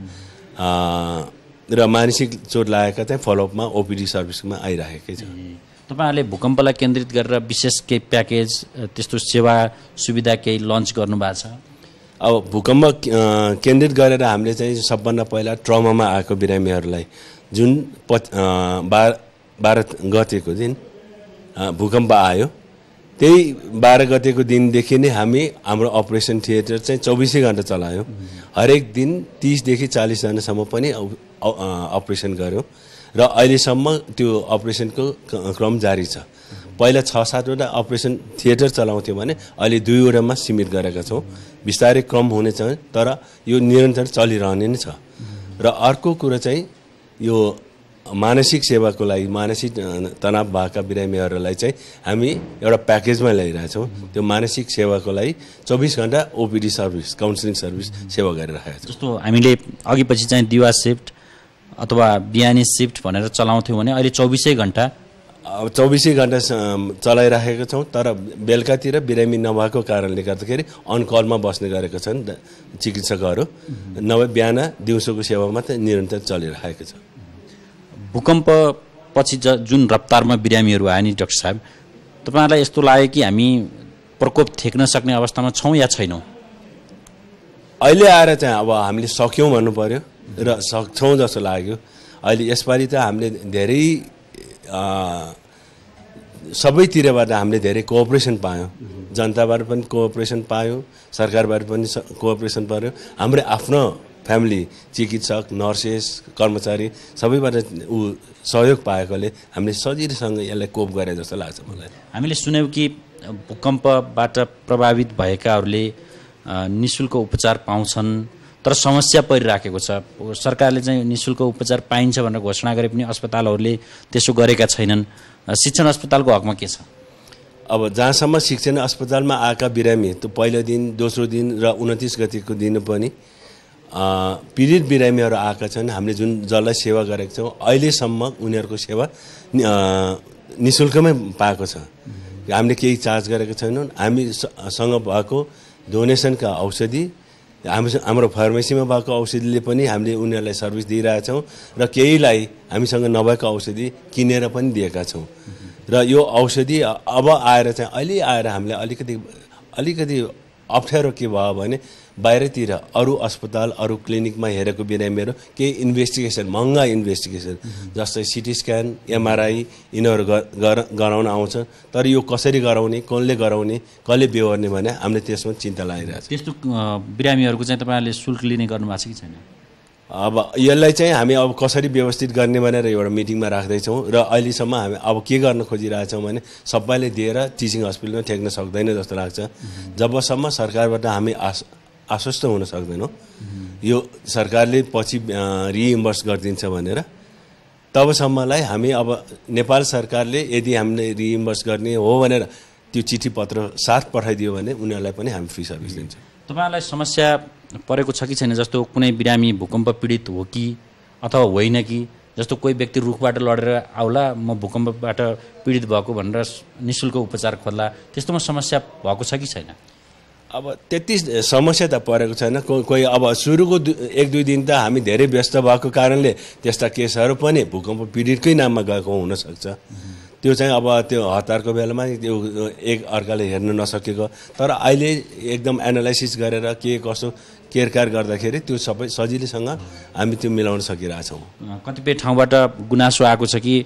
र मानसिक चोट लागेका चाहिँ फलोअपमा ओपिडी सर्भिसमा आइरहेकै छ तपाईँहरूले भूकम्पलाई केन्द्रित गरेर विशेष केही प्याकेज त्यस्तो सेवा सुविधा केही लन्च गर्नुभएको छ अब भूकम्प केन्द्रित गरेर हामीले चाहिँ सबभन्दा पहिला ट्रमामा आएको बिरामीहरूलाई जुन पच बाह्र बाह्र गतेको दिन भूकम्प आयो त्यही बाह्र गतेको दिनदेखि नै हामी हाम्रो अपरेसन थिएटर चाहिँ चौबिसै घन्टा चलायौँ हरेक दिन तिसदेखि चालिसजनासम्म पनि अपरेसन गऱ्यौँ र अहिलेसम्म त्यो अपरेसनको क्रम जारी छ पहिला छ सातवटा अपरेसन थिएटर चलाउँथ्यो भने अहिले दुईवटामा सीमित गरेका छौँ बिस्तारै क्रम हुनेछ तर यो निरन्तर चलिरहने नै छ र अर्को कुरो चाहिँ यो मानसिक सेवाको लागि मानसिक तनाव भएका बिरामीहरूलाई चाहिँ हामी एउटा प्याकेजमा ल्याइरहेछौँ त्यो मानसिक सेवाको लागि चौबिस घन्टा ओपिडी सर्भिस काउन्सिलिङ सर्भिस सेवा गरिराखेका छौँ जस्तो हामीले अघि पछि चाहिँ दिवा सिफ्ट अथवा बिहानी सिफ्ट भनेर चलाउँथ्यौँ भने अहिले चौबिसै घन्टा अब चौबिसै घन्टा चलाइराखेको छौँ तर बेलुकातिर बिरामी नभएको कारणले गर्दाखेरि अनकलमा बस्ने गरेका छन् चिकित्सकहरू नभए बिहान दिउँसोको सेवामा त निरन्तर चलिरहेको छ भूकम्प पछि ज जुन रफ्तारमा बिरामीहरू आयो नि डाक्टर साहब तपाईँहरूलाई यस्तो लाग्यो कि हामी प्रकोप थेक्न सक्ने अवस्थामा छौँ या छैनौँ अहिले आएर चाहिँ अब हामीले सक्यौँ भन्नु पऱ्यो र सक्छौँ जस्तो लाग्यो अहिले यसपालि त हामीले धेरै सबैतिरबाट हामीले धेरै कोअपरेसन पायौँ जनताबाट पनि कोअपरेसन पायौँ सरकारबाट पनि कोअपरेसन पऱ्यो हाम्रो आफ्नो फ्यामिली चिकित्सक नर्सेस कर्मचारी सबैबाट ऊ सहयोग पाएकोले हामीले सजिलोसँग यसलाई कोप गरे जस्तो लाग्छ मलाई हामीले सुन्यौँ कि भूकम्पबाट प्रभावित भएकाहरूले नि शुल्क उपचार पाउँछन् तर समस्या परिराखेको छ सरकारले चाहिँ निशुल्क उपचार पाइन्छ भनेर घोषणा गरे पनि अस्पतालहरूले त्यसो गरेका छैनन् शिक्षण अस्पतालको हकमा के छ अब जहाँसम्म शिक्षण अस्पतालमा आएका बिरामी त्यो पहिलो दिन दोस्रो दिन र उन्तिस गतिको दिन पनि पीडित बिरामीहरू आएका छन् हामीले जुन जसलाई सेवा गरेका छौँ अहिलेसम्म उनीहरूको सेवा नि शुल्कमै पाएको छ हामीले केही चार्ज गरेका छैनौँ हामीसँग भएको डोनेसनका औषधि हाम्रो हाम्रो फार्मेसीमा भएको औषधिले पनि हामीले उनीहरूलाई सर्भिस दिइरहेछौँ र केहीलाई हामीसँग नभएको औषधि किनेर पनि दिएका छौँ र यो औषधि अब आएर चाहिँ अहिले आएर हामीलाई अलिकति अलिकति अप्ठ्यारो के भयो भने बाहिरतिर अरू अस्पताल अरू क्लिनिकमा हेरेको बिरामीहरू केही इन्भेस्टिगेसन महँगा इन्भेस्टिगेसन जस्तै सिटी स्क्यान एमआरआई यिनीहरू गराउन आउँछ तर यो कसरी गराउने कसले गराउने कसले बेहोर्ने भने हामीले त्यसमा चिन्ता लागिरहेको छ त्यस्तो बिरामीहरूको चाहिँ तपाईँहरूले शुल्क लिने गर्नुभएको छ कि छैन अब यसलाई चाहिँ हामी अब कसरी व्यवस्थित गर्ने भनेर एउटा मिटिङमा राख्दैछौँ र अहिलेसम्म हामी अब के गर्न खोजिरहेछौँ भने सबैले दिएर टिचिङ हस्पिटलमा ठेक्न सक्दैन जस्तो लाग्छ जबसम्म सरकारबाट हामी आश आश्वस्त हुन सक्दैनौँ यो सरकारले पछि रिइम्बर्स गरिदिन्छ भनेर तबसम्मलाई हामी अब नेपाल सरकारले यदि हामीले रिइम्बर्स गर्ने हो भनेर त्यो चिठी पत्र साथ पठाइदियो भने उनीहरूलाई पनि हामी फ्री सर्भिस दिन्छौँ तपाईँहरूलाई समस्या परेको छ कि छैन जस्तो कुनै बिरामी भूकम्प पीडित हो कि अथवा होइन कि जस्तो कोही व्यक्ति रुखबाट लडेर आउला म भूकम्पबाट पीडित भएको भनेर निशुल्क उपचार खोज्ला त्यस्तोमा समस्या भएको छ कि छैन अब त्यति समस्या त परेको छैन कोही अब सुरुको एक दुई दिन त हामी धेरै व्यस्त भएको कारणले त्यस्ता केसहरू पनि भूकम्प पीडितकै नाममा गएको हुनसक्छ त्यो चाहिँ अब त्यो हतारको बेलामा त्यो एक अर्काले हेर्न नसकेको तर अहिले एकदम एनालाइसिस गरेर के कसो केरकार गर्दाखेरि त्यो सबै सजिलैसँग हामी त्यो मिलाउन सकिरहेछौँ कतिपय ठाउँबाट गुनासो आएको छ कि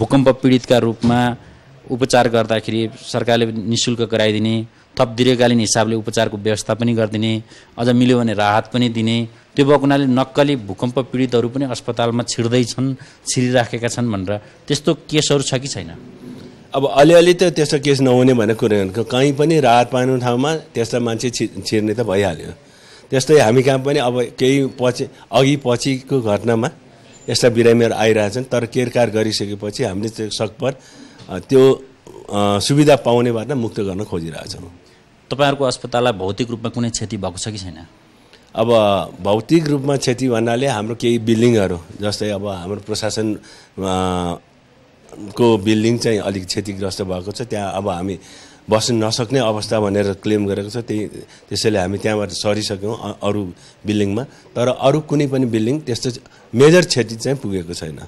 भूकम्प पीडितका रूपमा उपचार गर्दाखेरि सरकारले नि शुल्क गराइदिने थप दीर्घकालीन हिसाबले उपचारको व्यवस्था पनि गरिदिने अझ मिल्यो भने राहत पनि दिने त्यो भएको हुनाले नक्कली भूकम्प पीडितहरू पनि अस्पतालमा छिर्दैछन् छिरिराखेका छन् भनेर त्यस्तो केसहरू छ कि छैन अब अलिअलि त त्यस्तो केस नहुने भनेको कुरो कहीँ पनि राहत पाउने ठाउँमा त्यस्ता मान्छे छि छिर्ने त भइहाल्यो त्यस्तै हामी कहाँ पनि अब केही पछि अघि पछिको घटनामा यस्ता बिरामीहरू आइरहेछन् तर केरकार गरिसकेपछि हामीले त्यो सकपर त्यो सुविधा पाउने पाउनेबाट मुक्त गर्न खोजिरहेछौँ तपाईँहरूको अस्पताललाई भौतिक रूपमा कुनै क्षति भएको छ कि छैन अब भौतिक रूपमा क्षति भन्नाले हाम्रो केही बिल्डिङहरू जस्तै अब हाम्रो प्रशासन को बिल्डिङ चाहिँ अलिक क्षतिग्रस्त भएको छ त्यहाँ अब हामी बस्न नसक्ने अवस्था भनेर क्लेम गरेको छ त्यही त्यसैले हामी त्यहाँबाट सरिसक्यौँ अरू बिल्डिङमा तर अरू कुनै पनि बिल्डिङ त्यस्तो मेजर क्षति चाहिँ पुगेको छैन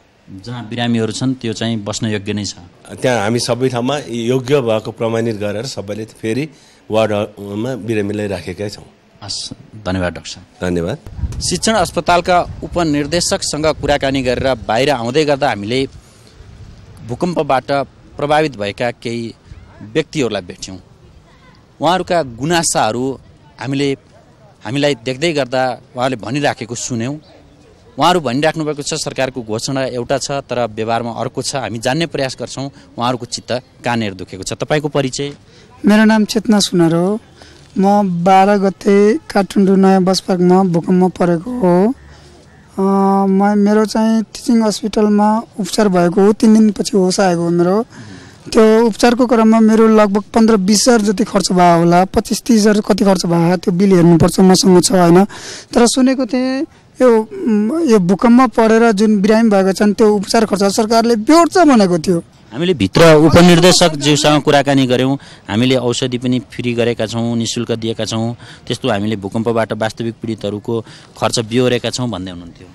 जहाँ बिरामीहरू छन् त्यो चाहिँ बस्न योग्य नै छ त्यहाँ हामी सबै ठाउँमा योग्य भएको प्रमाणित गरेर सबैले फेरि वार्डमा बिरामीलाई राखेका छौँ धन्यवाद डक्टर धन्यवाद शिक्षण अस्पतालका उपनिर्देशकसँग कुराकानी गरेर बाहिर आउँदै गर्दा हामीले भूकम्पबाट प्रभावित भएका केही व्यक्तिहरूलाई भेट्यौँ उहाँहरूका गुनासाहरू हामीले हामीलाई देख्दै गर्दा उहाँले भनिराखेको सुन्यौँ उहाँहरू भनिराख्नु भएको छ सरकारको घोषणा एउटा छ तर व्यवहारमा अर्को छ हामी जान्ने प्रयास गर्छौँ उहाँहरूको चित्त कहाँनिर दुखेको छ तपाईँको परिचय मेरो नाम चेतना सुनार हो म बाह्र गते काठमाडौँ नयाँ बस पार्कमा भूकम्प परेको हो म मेरो चाहिँ टिचिङ हस्पिटलमा उपचार भएको हो तिन दिनपछि होस आएको हो मेरो त्यो उपचारको क्रममा मेरो लगभग पन्ध्र बिस हजार जति खर्च भयो होला पच्चिस तिस हजार कति खर्च भयो त्यो बिल हेर्नुपर्छ मसँग छ होइन तर सुनेको थिएँ यो यो भूकम्प परेर जुन बिरामी भएको छन् त्यो उपचार खर्च सरकारले बेहोर्छ भनेको थियो हामीले भित्र उपनिर्देशक उपनिर्देशकज्यूसँग कुराकानी गऱ्यौँ हामीले औषधि पनि फ्री गरेका छौँ नि शुल्क दिएका छौँ त्यस्तो हामीले भूकम्पबाट वास्तविक पीडितहरूको खर्च बिहोरेका छौँ भन्दै हुनुहुन्थ्यो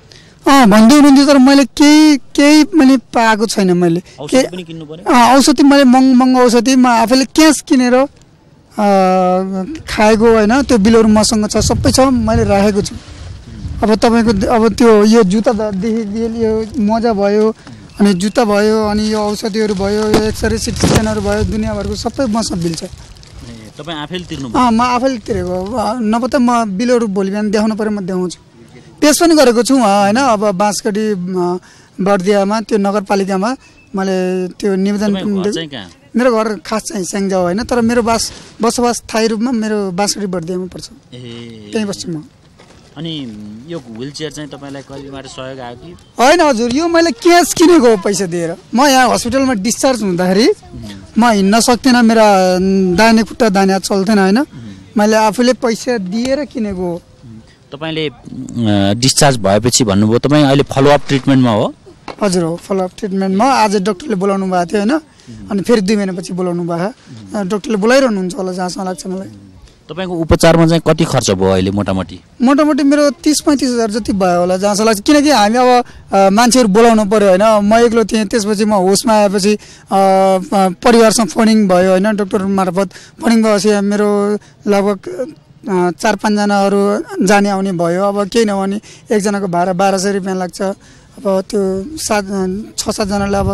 अँ भन्दै हुनुहुन्थ्यो तर मैले केही केही मैले पाएको छैन मैले औषधि मैले महँगो महँगो औषधि म आफैले क्यास किनेर खाएको होइन त्यो बिलहरू मसँग छ सबै छ मैले राखेको छु अब तपाईँको अब त्यो यो जुत्ता यो मजा भयो अनि जुत्ता भयो अनि यो औषधिहरू भयो यो एक्सरे सिटी स्क्यानहरू भयो दुनियाँभरको सबै मसँग बिल छ आफैले म आफैले तिरेको नभए त म बिलहरू भोलि बिहान देखाउनु पऱ्यो म देखाउँछु पेस पनि गरेको छु होइन अब बाँसकटी बर्दियामा त्यो नगरपालिकामा मैले त्यो निवेदन मेरो घर खास चाहिँ स्याङ्जा होइन तर मेरो बास बसोबास थाई रूपमा मेरो बाँसकटी बर्दियामा पर्छ त्यहीँ बस्छु म अनि यो चेयर चाहिँ तपाईँलाई कहिलेबाट सहयोग आयो कि होइन हजुर यो मैले क्यास किनेको हो पैसा दिएर म यहाँ हस्पिटलमा डिस्चार्ज हुँदाखेरि म हिँड्न सक्दिनँ मेरा दाने खुट्टा दाने चल्दैन होइन मैले आफूले पैसा दिएर किनेको हो तपाईँले डिस्चार्ज भएपछि भन्नुभयो तपाईँ अहिले फलोअप ट्रिटमेन्टमा हो हजुर हो फलोअप ट्रिटमेन्टमा आज डक्टरले बोलाउनु भएको थियो होइन अनि फेरि दुई महिनापछि बोलाउनु भएको डक्टरले बोलाइरहनुहुन्छ होला जहाँसम्म लाग्छ मलाई तपाईँको उपचारमा चाहिँ कति खर्च भयो अहिले मोटामोटी मोटामोटी मेरो तिस पैँतिस हजार जति भयो होला जहाँसम्म लाग्छ किनकि हामी अब मान्छेहरू बोलाउनु पऱ्यो होइन म एक्लो थिएँ त्यसपछि म होसमा आएपछि परिवारसँग फोनिङ भयो होइन डक्टर मार्फत फोनिङ भएपछि मेरो लगभग चार पाँचजनाहरू जाने आउने भयो अब केही नभने एकजनाको भाडा बाह्र सय रुपियाँ लाग्छ अब त्यो सात छ सातजनालाई अब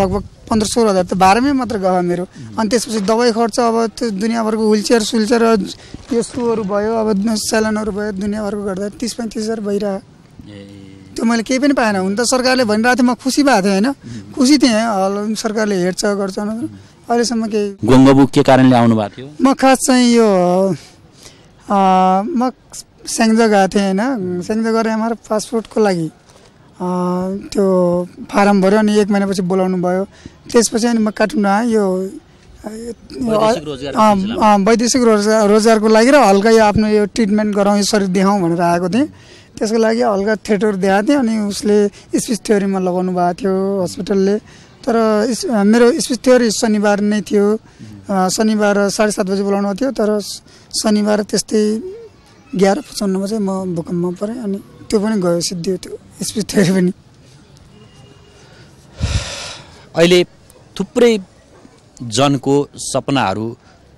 लगभग पन्ध्र सोह्र हजार त बाह्रमै मात्र गयो मेरो अनि त्यसपछि दबाई खर्च अब त्यो दुनियाँभरको हुलचेयर सुलचेयर यो सुहरू भयो अब सेलनहरू भयो दुनियाँभरको गर्दा तिस पैँतिस हजार भइरह त्यो मैले केही पनि पाएन हुन त सरकारले भनिरहेको थिएँ म खुसी भएको थिएँ होइन खुसी थिएँ हल सरकारले हेर्छ गर्छ अहिलेसम्म केही गङ्गाबु के कारणले आउनु भएको थियो म खास चाहिँ यो म स्याङ्जा गएको थिएँ होइन स्याङ्जा गरेँ हाम्रो फास्टफुडको लागि त्यो फारम भऱ्यो अनि एक महिनापछि बोलाउनु भयो त्यसपछि अनि म काठमाडौँ आएँ यो वैदेशिक रोजगार रोजगारको लागि र हल्का यो आफ्नो यो ट्रिटमेन्ट गराउँ यसरी देखाउँ भनेर आएको थिएँ त्यसको लागि हल्का थिएटर देखाएको थिएँ अनि उसले स्पिच थ्योरीमा लगाउनु भएको थियो हस्पिटलले तर मेरो स्पिच थ्योरी शनिबार नै थियो शनिबार साढे सात बजी बोलाउनु थियो तर शनिबार त्यस्तै ग्यार पचाउनुमा चाहिँ म भूकम्पमा परेँ अनि त्यो पनि गयो सिद्धि त्यो स्पिड थियो पनि अहिले थुप्रै जनको सपनाहरू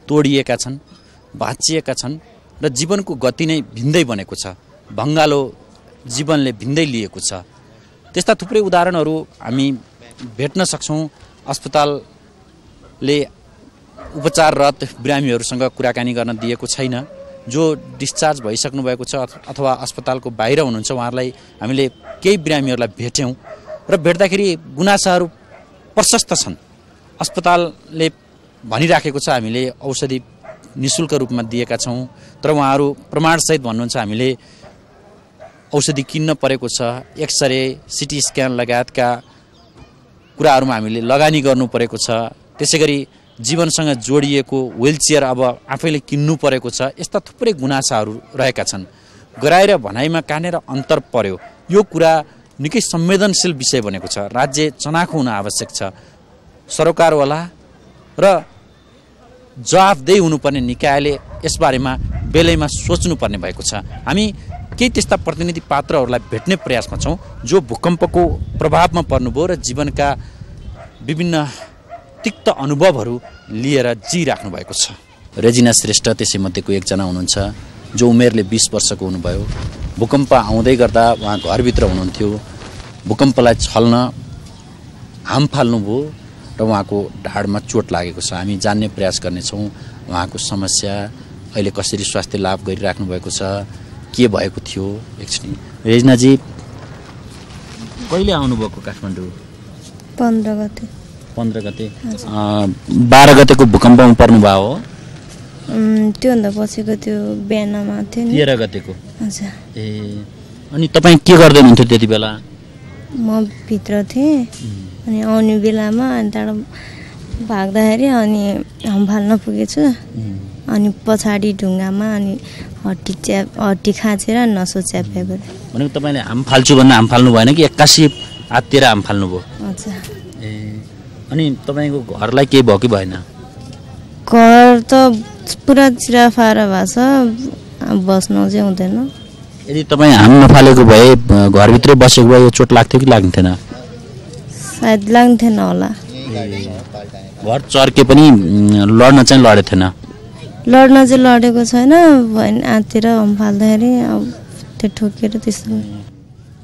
तोडिएका छन् भाँचिएका छन् र जीवनको गति नै भिन्दै बनेको छ भङ्गालो जीवनले भिन्दै लिएको छ त्यस्ता थुप्रै उदाहरणहरू हामी भेट्न सक्छौँ अस्पतालले उपचाररत बिरामीहरूसँग कुराकानी गर्न दिएको छैन जो डिस्चार्ज भइसक्नु भएको छ अथवा अस्पतालको बाहिर हुनुहुन्छ उहाँहरूलाई हामीले केही बिरामीहरूलाई भेट्यौँ र भेट्दाखेरि गुनासाहरू प्रशस्त छन् अस्पतालले भनिराखेको छ हामीले औषधि नि शुल्क रूपमा दिएका छौँ तर उहाँहरू प्रमाणसहित भन्नुहुन्छ हामीले औषधि किन्न परेको छ एक्सरे सिटी स्क्यान लगायतका कुराहरूमा हामीले लगानी गर्नु परेको छ त्यसै गरी जीवनसँग जोडिएको चेयर अब आफैले किन्नु परेको छ यस्ता थुप्रै गुनासाहरू रहेका छन् गराएर भनाइमा कानेर अन्तर पर्यो यो कुरा निकै संवेदनशील विषय बनेको छ राज्य चनाखो हुन आवश्यक छ सरोकारवाला र जवाफदेही हुनुपर्ने निकायले यसबारेमा बेलैमा सोच्नुपर्ने भएको छ हामी केही त्यस्ता प्रतिनिधि पात्रहरूलाई भेट्ने प्रयासमा छौँ जो भूकम्पको प्रभावमा पर्नुभयो र जीवनका विभिन्न तिक्त अनुभवहरू लिएर जी राख्नु भएको छ रेजिना श्रेष्ठ त्यसैमध्येको एकजना हुनुहुन्छ जो उमेरले बिस वर्षको हुनुभयो भूकम्प आउँदै गर्दा उहाँ घरभित्र हुनुहुन्थ्यो भूकम्पलाई छल्न हाम फाल्नुभयो र उहाँको ढाडमा चोट लागेको छ हामी जान्ने प्रयास गर्नेछौँ उहाँको समस्या अहिले कसरी स्वास्थ्य लाभ गरिराख्नु भएको छ के भएको थियो एकछिन रेजनाजी कहिले आउनुभएको काठमाडौँ पन्ध्र गते पन्ध्र गते बाह्र गतेको भूकम्पमा पर्नुभयो हो त्योभन्दा पछिको त्यो बिहानमा थियो नि तेह्र गतेको हजुर ए अनि तपाईँ के गर्दै हुनुहुन्थ्यो त्यति बेला म भित्र थिएँ अनि आउने बेलामा अनि त्यहाँबाट भाग्दाखेरि अनि हम्फाल्न पुगेछु अनि पछाडि ढुङ्गामा अनि हट्टी च्याप हट्टी खाँचेर नसो च्याप्याएको भनेको तपाईँले हाम फाल्छु भन्नु हाम फाल्नु भएन कि एक्कासी हाततिर हाम फाल्नु हजुर ए अनि तपाईँको घरलाई केही भयो कि भएन घर त पुरा चिराफाएर भएको छ बस्नु चाहिँ हुँदैन यदि तपाईँ हाम नफालेको भए घरभित्रै बसेको भए यो चोट लाग्थ्यो कि लाग्थेन सायद लाग्थेन होला घर चर्के पनि लड्न चाहिँ लडेको थिएन लड्न चाहिँ लडेको छैन भने हाततिर फाल्दाखेरि अब त्यो ठोकेर त्यस्तो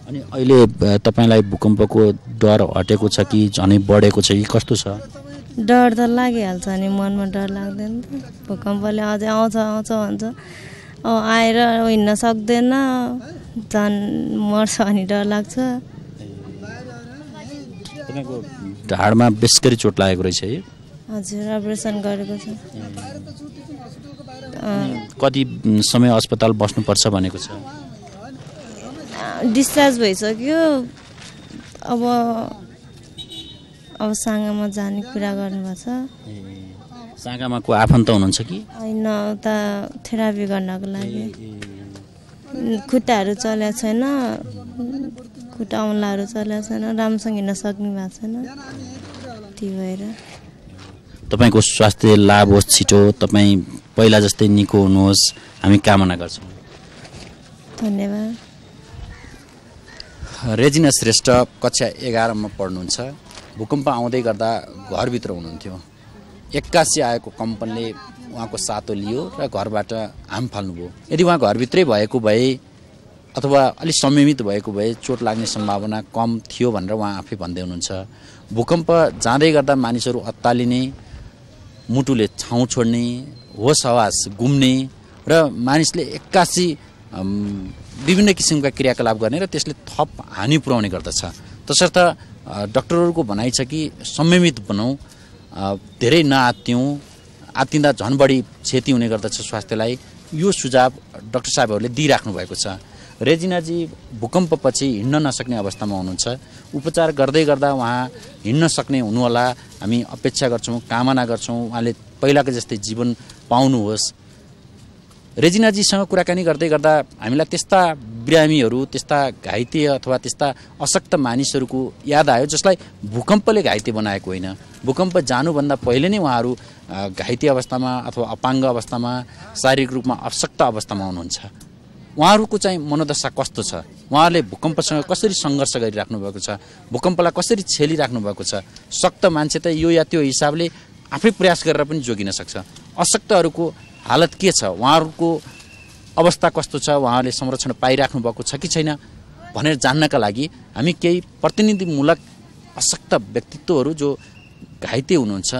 अनि अहिले तपाईँलाई भूकम्पको डर हटेको छ कि झनै बढेको छ कि कस्तो छ डर त लागिहाल्छ नि मनमा डर लाग्दैन त भूकम्पले अझै आउँछ आउँछ भन्छ अब आएर हिँड्न सक्दैन झन् मर्छ अनि डर लाग्छ ढाडमा बेसकरी चोट लागेको रहेछ है हजुर अपरेसन गरेको छ कति समय अस्पताल बस्नुपर्छ भनेको छ डिस्चार्ज भइसक्यो अब अब साँगामा जाने कुरा गर्नुभएको छ साँगामा को आफन्त हुनुहुन्छ कि होइन उता थेरापी गर्नको लागि खुट्टाहरू चलेको छैन खुट्टा औँलाहरू चलेको छैन राम्रोसँग हिँड्न सक्ने भएको छैन त्यही भएर तपाईँको स्वास्थ्य लाभ होस् छिटो तपाईँ पहिला जस्तै निको हुनुहोस् हामी कामना गर्छौँ धन्यवाद रेजिना श्रेष्ठ कक्षा एघारमा पढ्नुहुन्छ भूकम्प आउँदै गर्दा घरभित्र हुनुहुन्थ्यो एक्कासी आएको कम्पनले उहाँको सातो लियो र घरबाट हाम फाल्नुभयो यदि उहाँ घरभित्रै भएको भए अथवा अलिक संयमित भएको भए चोट लाग्ने सम्भावना कम थियो भनेर उहाँ आफै भन्दै हुनुहुन्छ भूकम्प जाँदै गर्दा मानिसहरू अत्तालिने मुटुले छाउँ छोड्ने होस हवास घुम्ने र मानिसले एक्कासी विभिन्न किसिमका क्रियाकलाप गर्ने र त्यसले थप हानि पुर्याउने गर्दछ तसर्थ डक्टरहरूको भनाइ छ कि संयमित बनाउँ धेरै नआत्यौँ आत्तिँदा झन् बढी क्षति हुने गर्दछ स्वास्थ्यलाई यो सुझाव डक्टर साहबहरूले दिइराख्नु भएको छ रेजिनाजी भूकम्पपछि हिँड्न नसक्ने अवस्थामा हुनुहुन्छ उपचार गर्दै गर्दा उहाँ हिँड्न सक्ने हुनुहोला हामी अपेक्षा गर्छौँ कामना गर्छौँ उहाँले पहिलाको जस्तै जीवन पाउनुहोस् रेजिनाजीसँग कुराकानी गर्दै गर्दा हामीलाई त्यस्ता बिरामीहरू त्यस्ता घाइते अथवा त्यस्ता अशक्त मानिसहरूको याद आयो जसलाई भूकम्पले घाइते बनाएको होइन भूकम्प जानुभन्दा पहिले नै उहाँहरू घाइते अवस्थामा अथवा अपाङ्ग अवस्थामा शारीरिक रूपमा अशक्त अवस्थामा हुनुहुन्छ उहाँहरूको चाहिँ मनोदशा कस्तो छ उहाँहरूले भूकम्पसँग कसरी सङ्घर्ष गरिराख्नु भएको छ भूकम्पलाई कसरी छेलिराख्नु भएको छ शक्त मान्छे त यो या त्यो हिसाबले आफै प्रयास गरेर पनि जोगिन सक्छ अशक्तहरूको हालत के छ उहाँहरूको अवस्था कस्तो छ उहाँहरूले संरक्षण पाइराख्नु भएको छ कि छैन भनेर जान्नका लागि हामी केही प्रतिनिधिमूलक अशक्त व्यक्तित्वहरू जो घाइते हुनुहुन्छ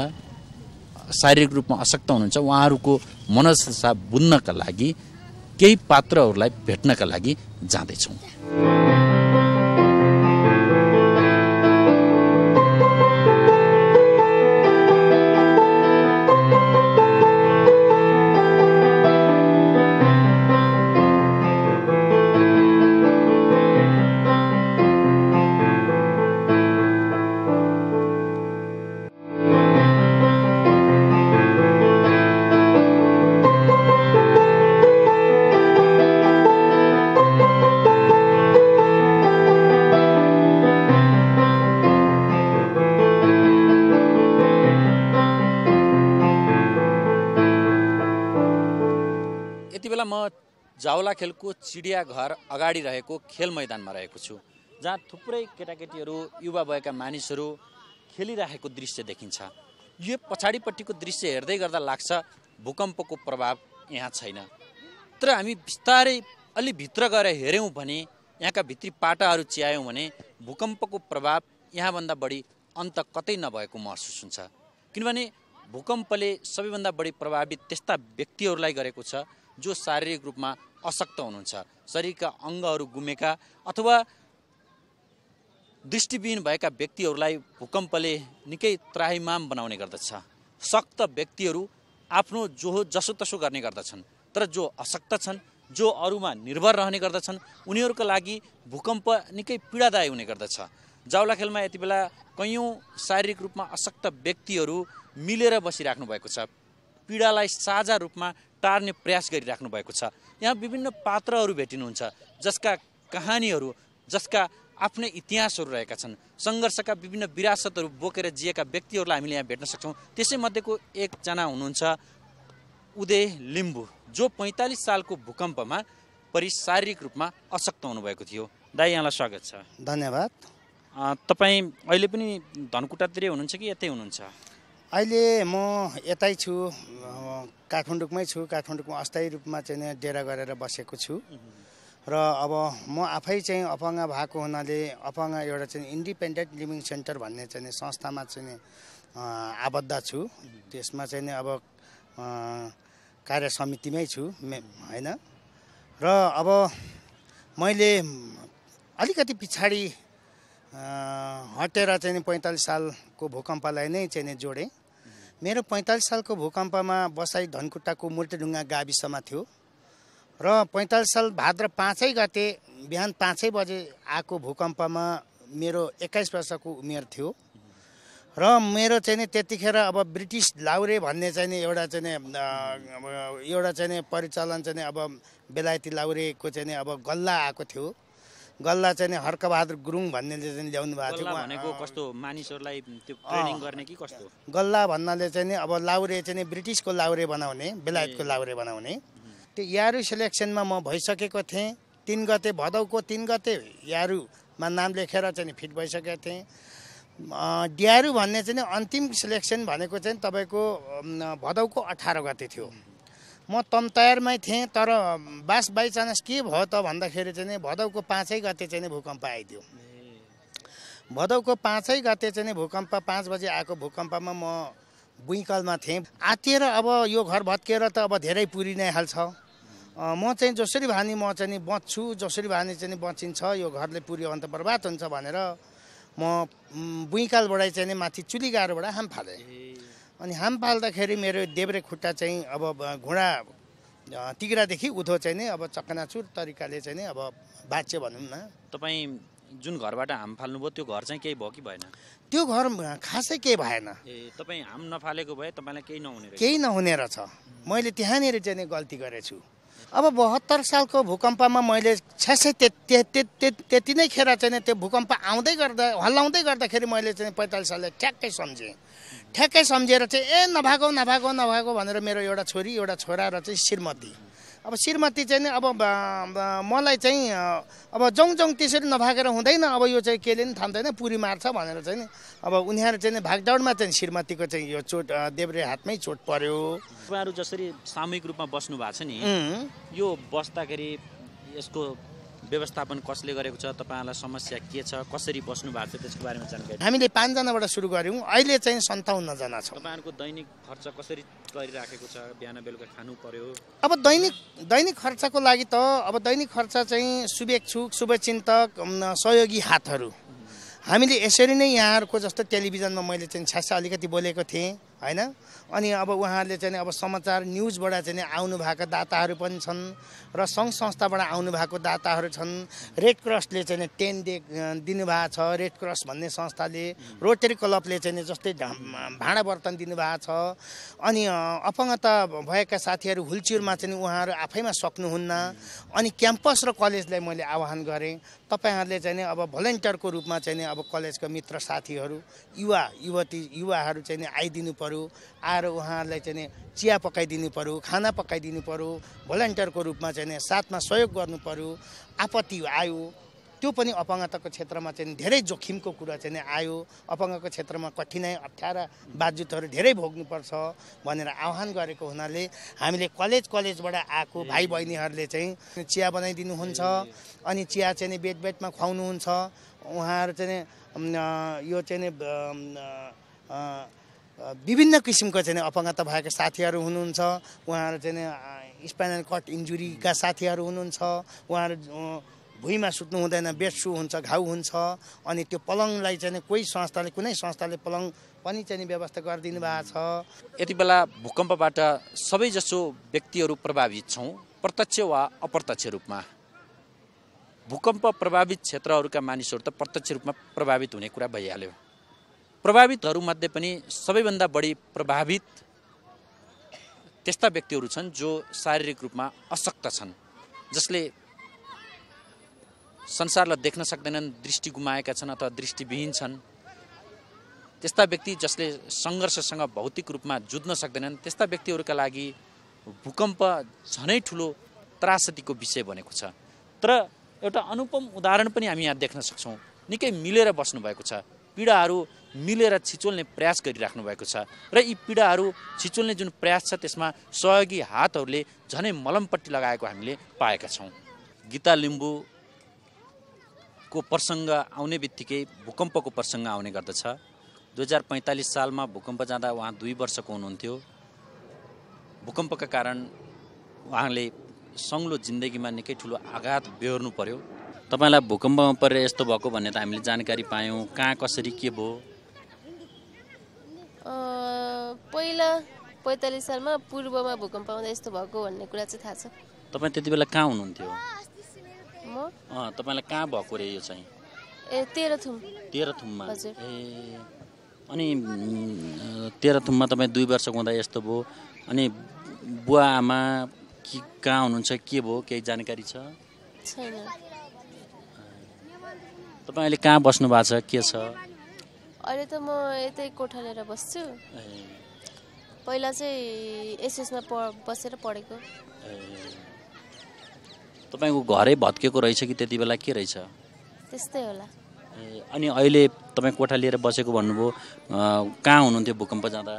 शारीरिक रूपमा अशक्त हुनुहुन्छ उहाँहरूको मनसा बुझ्नका लागि केही पात्रहरूलाई भेट्नका लागि जाँदैछौँ खेलको चिडियाघर अगाडि रहेको खेल मैदानमा रहेको छु जहाँ थुप्रै केटाकेटीहरू युवा भएका मानिसहरू खेलिरहेको दृश्य देखिन्छ यो पछाडिपट्टिको दृश्य हेर्दै गर्दा लाग्छ भूकम्पको प्रभाव यहाँ छैन तर हामी बिस्तारै अलि भित्र गएर हेऱ्यौँ भने यहाँका भित्री पाटाहरू च्यायौँ भने भूकम्पको प्रभाव यहाँभन्दा बढी अन्त कतै नभएको महसुस हुन्छ किनभने भूकम्पले सबैभन्दा बढी प्रभावित त्यस्ता व्यक्तिहरूलाई गरेको छ जो शारीरिक रूपमा अशक्त हुनुहुन्छ शरीरका अङ्गहरू गुमेका अथवा दृष्टिविहीन भएका व्यक्तिहरूलाई भूकम्पले निकै त्राहिमाम बनाउने गर्दछ शक्त व्यक्तिहरू आफ्नो जो जसोतसो गर्ने गर्दछन् तर जो अशक्त छन् जो अरूमा निर्भर रहने गर्दछन् उनीहरूका लागि भूकम्प निकै पीडादायी हुने गर्दछ जाउलाखेलमा यति बेला कैयौँ शारीरिक रूपमा अशक्त व्यक्तिहरू मिलेर बसिराख्नु भएको छ पीडालाई साझा रूपमा टार्ने प्रयास गरिराख्नु भएको छ यहाँ विभिन्न पात्रहरू भेटिनुहुन्छ जसका कहानीहरू जसका आफ्नै इतिहासहरू रहेका छन् सङ्घर्षका विभिन्न विरासतहरू बोकेर जिएका व्यक्तिहरूलाई हामीले यहाँ भेट्न सक्छौँ त्यसैमध्येको एकजना हुनुहुन्छ उदय लिम्बू जो पैँतालिस सालको भूकम्पमा परि शारीरिक रूपमा अशक्त हुनुभएको थियो दाई यहाँलाई स्वागत छ धन्यवाद तपाईँ अहिले पनि धनकुटातिरै हुनुहुन्छ कि यतै हुनुहुन्छ अहिले म यतै छु काठमाडौँमै छु काठमाडौँको अस्थायी रूपमा चाहिँ डेरा गरेर बसेको छु र अब म आफै चाहिँ अपाङ्ग भएको हुनाले अपाङ्ग एउटा चाहिँ इन्डिपेन्डेन्ट लिभिङ सेन्टर भन्ने चाहिँ संस्थामा चाहिँ आबद्ध छु त्यसमा चाहिँ नि अब कार्य समितिमै छु होइन र अब मैले अलिकति पछाडि हटेर चाहिँ पैँतालिस सालको भूकम्पलाई नै चाहिँ जोडेँ मेरो पैँतालिस सालको भूकम्पमा बसाई धनकुट्टाको मुर्तेढुङ्गा गाविसमा थियो र पैँतालिस साल भाद्र पाँचै गते बिहान पाँचै बजे आएको भूकम्पमा मेरो एक्काइस वर्षको उमेर थियो र मेरो चाहिँ नि त्यतिखेर अब ब्रिटिस लाउरे भन्ने चाहिँ नि एउटा चाहिँ एउटा चाहिँ परिचालन चाहिँ अब बेलायती लाउरेको चाहिँ अब गल्ला आएको थियो गल्ला चाहिँ हर्कबहादुर गुरुङ भन्नेले चाहिँ ल्याउनु भएको थियो भनेको कस्तो मानिसहरूलाई त्यो ट्रेनिङ गर्ने कि कस्तो गल्ला भन्नाले चाहिँ अब लाउरे चाहिँ ब्रिटिसको लाउरे बनाउने बेलायतको लाउरे बनाउने त्यो यारु सेलेक्सनमा म भइसकेको थिएँ तिन गते भदौको तिन गते यारुमा नाम लेखेर चाहिँ फिट भइसकेको थिएँ ड्यारु भन्ने चाहिँ अन्तिम सेलेक्सन भनेको चाहिँ तपाईँको भदौको अठार गते थियो म तम्तयारमै थिएँ तर बास बाइचान्स के भयो त भन्दाखेरि चाहिँ भदौको पाँचै गते चाहिँ नि भूकम्प आइदियो भदौको पाँचै गते चाहिँ भूकम्प पाँच बजी आएको भूकम्पमा म बुइकलमा थिएँ आतिएर अब यो घर भत्किएर त अब धेरै पुरि नै हाल्छ म चाहिँ जसरी भानी म चाहिँ नि बच्छु जसरी भानी चाहिँ बचिन्छ यो घरले पुऱ्यो अन्त त बर्बाद हुन्छ भनेर म बुइँकालबाटै चाहिँ नि माथि चुली गाह्रोबाट हाम फालेँ अनि हाम पाल्दाखेरि मेरो देब्रे खुट्टा चाहिँ अब घुँडा तिग्रादेखि उधो चाहिँ नै अब चक्कनाचुर तरिकाले चाहिँ नै अब बाँच्यो भनौँ न तपाईँ जुन घरबाट हाम फाल्नुभयो त्यो घर चाहिँ केही भयो कि भएन त्यो घर खासै केही भएन ए तपाईँ हाम नफालेको भए तपाईँलाई केही नहुने केही नहुने रहेछ मैले त्यहाँनिर चाहिँ गल्ती गरेछु अब बहत्तर सालको भूकम्पमा मैले छ त्यति नै खेर चाहिँ त्यो भूकम्प आउँदै गर्दा हल्लाउँदै गर्दाखेरि मैले चाहिँ पैँतालिस सालले ठ्याक्कै सम्झेँ ठ्याक्कै सम्झेर चाहिँ ए नभएको नभएको नभएको भनेर मेरो एउटा छोरी एउटा छोरा र चाहिँ श्रीमती अब श्रीमती चाहिँ नि अब मलाई चाहिँ अब जाउँ जाउँ त्यसरी नभागेर हुँदैन अब यो चाहिँ केले पनि थाम्दैन पुरी मार्छ भनेर चाहिँ नि अब उनीहरू चाहिँ भागदौडमा चाहिँ श्रीमतीको चाहिँ यो चोट देब्रे हातमै चोट पर्यो तपाईँहरू जसरी सामूहिक रूपमा बस्नु भएको छ नि यो बस्दाखेरि यसको व्यवस्थापन कसले गरेको छ तपाईँहरूलाई समस्या के छ कसरी बस्नु भएको छ त्यसको बारेमा जानकारी हामीले पाँचजनाबाट सुरु गऱ्यौँ अहिले चाहिँ सन्ताउन्नजना छ तपाईँहरूको दैनिक खर्च कसरी गरिराखेको छ बिहान बेलुका खानु पर्यो अब दैनिक दैनिक खर्चको लागि त अब दैनिक खर्च चाहिँ शुभेच्छुक शुभचिन्तक सहयोगी हातहरू हामीले यसरी नै यहाँहरूको जस्तो टेलिभिजनमा मैले चाहिँ छ्यासा अलिकति बोलेको थिएँ होइन अनि अब उहाँहरूले चाहिँ अब समाचार न्युजबाट चाहिँ आउनुभएको दाताहरू पनि छन् र सङ्घ संस्थाबाट आउनुभएको दाताहरू छन् रेड क्रसले चाहिँ टेन डे दिनुभएको छ रेड क्रस भन्ने संस्थाले रोटरी क्लबले चाहिँ जस्तै भाँडा बर्तन दिनुभएको छ अनि अपङ्गता भएका साथीहरू हुलचुरमा चाहिँ उहाँहरू आफैमा सक्नुहुन्न अनि क्याम्पस र कलेजलाई मैले आह्वान गरेँ तपाईँहरूले चाहिँ अब भलेन्टियरको रूपमा चाहिँ अब कलेजका मित्र साथीहरू युवा युवती युवाहरू चाहिँ आइदिनु पऱ्यो आ आएर उहाँहरूलाई चाहिँ चिया पकाइदिनु पऱ्यो खाना पकाइदिनु पऱ्यो भोलेन्टियरको रूपमा चाहिँ साथमा सहयोग गर्नु पऱ्यो आपत्ति आयो त्यो पनि अपाङ्गताको क्षेत्रमा चाहिँ धेरै जोखिमको कुरा चाहिँ आयो अपाङ्गको क्षेत्रमा कठिनाइ अप्ठ्यारा बाजुतहरू धेरै भोग्नुपर्छ भनेर आह्वान गरेको हुनाले हामीले कलेज कलेजबाट आएको भाइ बहिनीहरूले चाहिँ चिया बनाइदिनुहुन्छ अनि चिया चाहिँ बेड बेडमा खुवाउनुहुन्छ उहाँहरू चाहिँ यो चाहिँ विभिन्न किसिमको चाहिँ अपङ्गता भएका साथीहरू हुनुहुन्छ उहाँहरू चाहिँ स्पाइनल कट इन्जुरीका साथीहरू हुनुहुन्छ उहाँहरू भुइँमा सुत्नु हुँदैन बेडसु हुन्छ घाउ हुन्छ अनि त्यो पलङलाई चाहिँ कोही संस्थाले कुनै संस्थाले पलङ पनि चाहिँ व्यवस्था गरिदिनु भएको छ यति बेला भूकम्पबाट सबैजसो व्यक्तिहरू प्रभावित छौँ प्रत्यक्ष वा अप्रत्यक्ष रूपमा भूकम्प प्रभावित क्षेत्रहरूका मानिसहरू त प्रत्यक्ष रूपमा प्रभावित हुने कुरा भइहाल्यो प्रभावितहरूमध्ये पनि सबैभन्दा बढी प्रभावित त्यस्ता व्यक्तिहरू छन् जो शारीरिक रूपमा अशक्त छन् जसले संसारलाई देख्न सक्दैनन् दृष्टि गुमाएका छन् अथवा दृष्टिविहीन छन् त्यस्ता व्यक्ति जसले सङ्घर्षसँग भौतिक रूपमा जुझ्न सक्दैनन् त्यस्ता व्यक्तिहरूका लागि भूकम्प झनै ठुलो त्रासदीको विषय बनेको छ तर एउटा अनुपम उदाहरण पनि हामी यहाँ देख्न सक्छौँ निकै मिलेर बस्नुभएको छ पीडाहरू मिलेर छिचोल्ने प्रयास गरिराख्नु भएको छ र यी पीडाहरू छिचोल्ने जुन प्रयास छ त्यसमा सहयोगी हातहरूले झनै मलमपट्टि लगाएको हामीले पाएका छौँ गीता लिम्बूको प्रसङ्ग आउने बित्तिकै भूकम्पको प्रसङ्ग आउने गर्दछ दुई हजार पैँतालिस सालमा भूकम्प जाँदा उहाँ दुई वर्षको हुनुहुन्थ्यो भूकम्पका कारण उहाँले सङ्लो जिन्दगीमा निकै ठुलो आघात बेहोर्नु पर्यो तपाईँलाई भूकम्पमा परेर यस्तो भएको भन्ने त हामीले जानकारी पायौँ कहाँ कसरी के भयो पहिला पैँतालिस सालमा पूर्वमा भूकम्प आउँदा यस्तो भएको भन्ने कुरा चाहिँ थाहा छ तपाईँ त्यति बेला कहाँ हुनुहुन्थ्यो म तपाईँलाई कहाँ भएको रे यो चाहिँ ए थुम तेह्र थुममा हजुर ए अनि थुममा तपाईँ दुई वर्षको हुँदा यस्तो भयो अनि बुवा आमा कि कहाँ हुनुहुन्छ के भयो केही जानकारी छ छैन तपाईँ अहिले कहाँ बस्नु भएको छ के छ अहिले त म यतै कोठा लिएर बस्छु पहिला चाहिँ एसएसमा प बसेर पढेको तपाईँको घरै भत्किएको रहेछ कि त्यति बेला के रहेछ त्यस्तै होला अनि अहिले तपाईँ कोठा लिएर बसेको भन्नुभयो कहाँ हुनुहुन्थ्यो भूकम्प जाँदा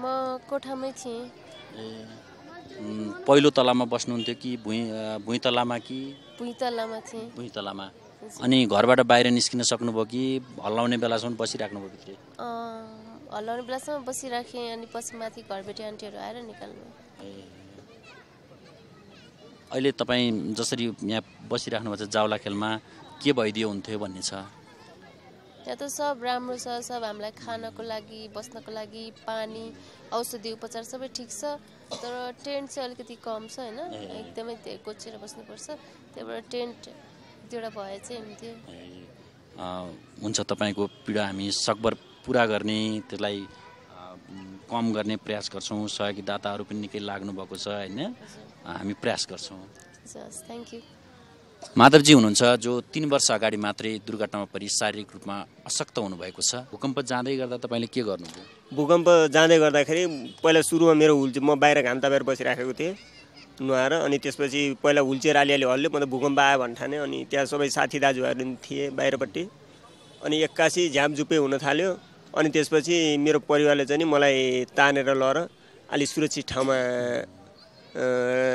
म कोठामै थिएँ पहिलो तलामा बस्नुहुन्थ्यो कि भुइँ भुइँ तलामा कि भुइँ तलामा थिएँ भुइँ तलामा अनि घरबाट बाहिर निस्किन सक्नुभयो कि हल्लाउने बेलासम्म बसिराख्नुभयो भित्र हल्लाउने बेलासम्म बसिराखेँ अनि पछि माथि घरबेटी आन्टीहरू आएर निकाल्नु अहिले तपाईँ जसरी यहाँ भएको छ जाउला खेलमा के भइदियो हुन्थ्यो भन्ने छ यहाँ त सब राम्रो छ सब हामीलाई खानको लागि बस्नको लागि पानी औषधि उपचार सबै ठिक छ तर टेन्ट चाहिँ अलिकति कम छ होइन एकदमै कोचेर बस्नुपर्छ त्यहाँबाट टेन्ट दुईवटा भए चाहिँ हुन्थ्यो हुन्छ तपाईँको पीडा हामी सकभर पुरा गर्ने त्यसलाई कम गर्ने प्रयास गर्छौँ सहयोगीदाताहरू पनि निकै लाग्नुभएको छ होइन हामी प्रयास गर्छौँ थ्याङ्क यू माधवजी हुनुहुन्छ जो तिन वर्ष अगाडि मात्रै दुर्घटनामा परि शारीरिक रूपमा अशक्त हुनुभएको छ भूकम्प जाँदै गर्दा तपाईँले के गर्नुभयो भूकम्प जाँदै गर्दाखेरि पहिला सुरुमा मेरो हुल्चे म बाहिर घाम तापेर बसिराखेको थिएँ नुहाएर अनि त्यसपछि पहिला हुल्चेर अलिअलि हल्ल्यो म त भूकम्प आयो भने ठाने अनि त्यहाँ सबै साथी दाजुभाइहरू थिए बाहिरपट्टि अनि एक्कासी झ्यापझुपे हुन थाल्यो अनि त्यसपछि मेरो परिवारले चाहिँ मलाई तानेर लर अलिक सुरक्षित ठाउँमा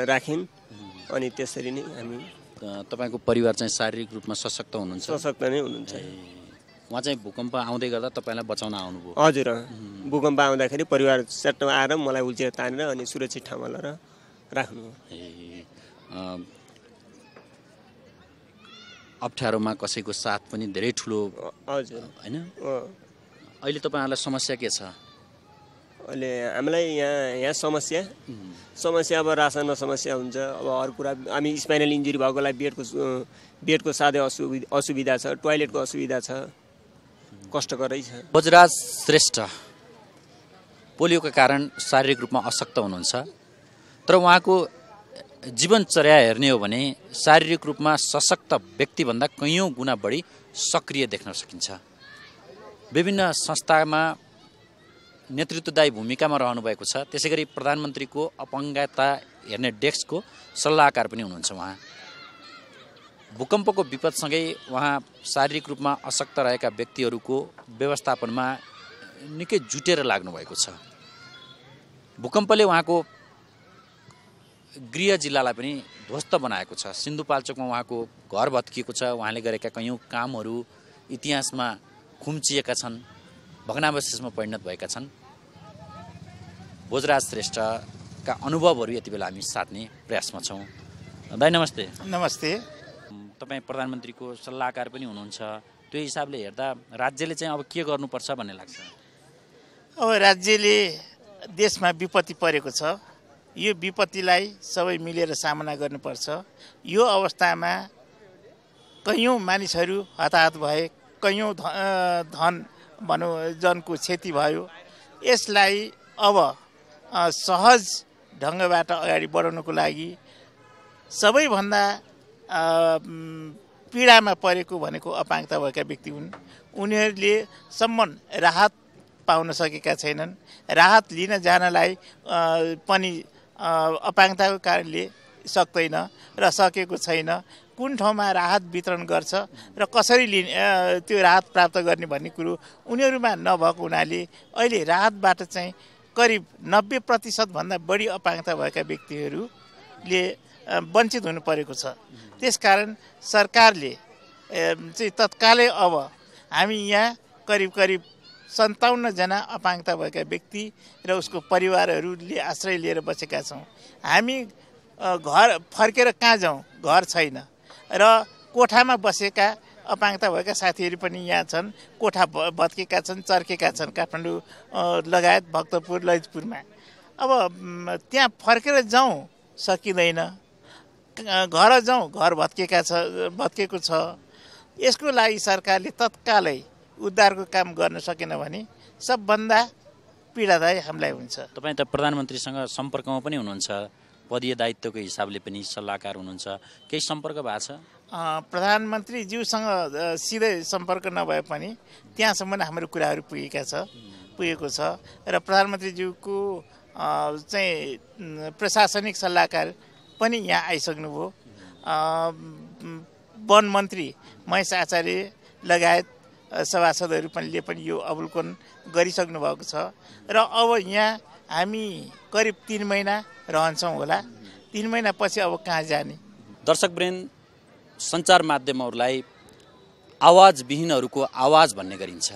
राखिन् अनि त्यसरी नै हामी तपाईँको परिवार चाहिँ शारीरिक रूपमा सशक्त हुनुहुन्छ सशक्त नै हुनुहुन्छ उहाँ चाहिँ भूकम्प आउँदै गर्दा तपाईँलाई बचाउन आउनुभयो हजुर भूकम्प आउँदाखेरि परिवार सेटमा आएर मलाई उल्जेर तानेर अनि सुरक्षित ठाउँमा लर राख्नु अप्ठ्यारोमा कसैको साथ पनि धेरै ठुलो हजुर होइन अहिले तपाईँहरूलाई समस्या के छ अहिले हामीलाई यहाँ यहाँ समस्या समस्या अब रासनमा समस्या हुन्छ अब अरू कुरा हामी स्पाइनल इन्जुरी भएकोलाई बेडको बेडको साथै असुविधा असुविधा छ टोइलेटको असुविधा छ कष्टकरै छ बजराज श्रेष्ठ पोलियोका कारण शारीरिक रूपमा अशक्त हुनुहुन्छ तर उहाँको जीवनचर्या हेर्ने हो भने शारीरिक रूपमा सशक्त व्यक्तिभन्दा कैयौँ गुणा बढी सक्रिय देख्न सकिन्छ विभिन्न संस्थामा नेतृत्वदायी भूमिकामा रहनुभएको छ त्यसै गरी प्रधानमन्त्रीको अपङ्गता हेर्ने डेस्कको सल्लाहकार पनि हुनुहुन्छ उहाँ भूकम्पको विपदसँगै उहाँ शारीरिक रूपमा अशक्त रहेका व्यक्तिहरूको व्यवस्थापनमा निकै जुटेर लाग्नुभएको छ भूकम्पले उहाँको गृह जिल्लालाई पनि ध्वस्त बनाएको छ सिन्धुपाल्चोकमा उहाँको घर भत्किएको छ उहाँले गरेका कैयौँ कामहरू इतिहासमा खुम्चिएका छन् भग्नावशेषमा परिणत भएका छन् भोजराज श्रेष्ठका अनुभवहरू यति बेला हामी साध्ने प्रयासमा छौँ भाइ नमस्ते नमस्ते तपाईँ प्रधानमन्त्रीको सल्लाहकार पनि हुनुहुन्छ त्यो हिसाबले हेर्दा राज्यले चाहिँ अब के गर्नुपर्छ भन्ने लाग्छ अब राज्यले देशमा विपत्ति परेको छ यो विपत्तिलाई सबै मिलेर सामना गर्नुपर्छ यो अवस्थामा कैयौँ मानिसहरू हताहत भए कैयौँ धन भनौँ जनको क्षति भयो यसलाई अब सहज ढङ्गबाट अगाडि बढाउनको लागि सबैभन्दा पीडामा परेको भनेको अपाङ्गता भएका व्यक्ति हुन् उनीहरूले सम्म राहत पाउन सकेका छैनन् राहत लिन जानलाई पनि अपाङ्गताको कारणले सक्दैन र सकेको छैन कुन ठाउँमा राहत वितरण गर्छ र कसरी लिने त्यो राहत प्राप्त गर्ने भन्ने कुरो उनीहरूमा नभएको हुनाले अहिले राहतबाट चाहिँ करिब नब्बे प्रतिशतभन्दा बढी अपाङ्गता भएका व्यक्तिहरूले वञ्चित हुनु परेको छ त्यसकारण सरकारले चाहिँ तत्कालै अब हामी यहाँ करिब करिब सन्ताउन्नजना अपाङ्गता भएका व्यक्ति र उसको परिवारहरूले आश्रय लिएर बसेका छौँ हामी घर फर्केर कहाँ जाउँ घर छैन र कोठामा बसेका अपाङ्गता भएका साथीहरू पनि यहाँ छन् कोठा भत्केका छन् चर्केका छन् काठमाडौँ लगायत भक्तपुर ललितपुरमा अब त्यहाँ फर्केर जाउँ सकिँदैन घर जाउँ घर भत्केका छ भत्केको छ यसको लागि सरकारले तत्कालै उद्धारको काम गर्न सकेन भने सबभन्दा पीडादायी हामीलाई हुन्छ तपाईँ त प्रधानमन्त्रीसँग सम्पर्कमा पनि हुनुहुन्छ पदीय दायित्वको हिसाबले पनि सल्लाहकार हुनुहुन्छ केही सम्पर्क भएको छ प्रधानमन्त्रीज्यूसँग सिधै सम्पर्क नभए पनि त्यहाँसम्म हाम्रो कुराहरू पुगेका छ पुगेको छ र प्रधानमन्त्रीज्यूको चाहिँ प्रशासनिक सल्लाहकार पनि यहाँ आइसक्नुभयो वन मन्त्री महेश आचार्य लगायत सभासदहरू पनिले पनि यो अवलोकन गरिसक्नु भएको छ र अब यहाँ हामी करिब तिन महिना रहन्छौँ होला तिन महिनापछि अब कहाँ जाने दर्शकवृन्द सञ्चार माध्यमहरूलाई आवाजविहीनहरूको आवाज भन्ने गरिन्छ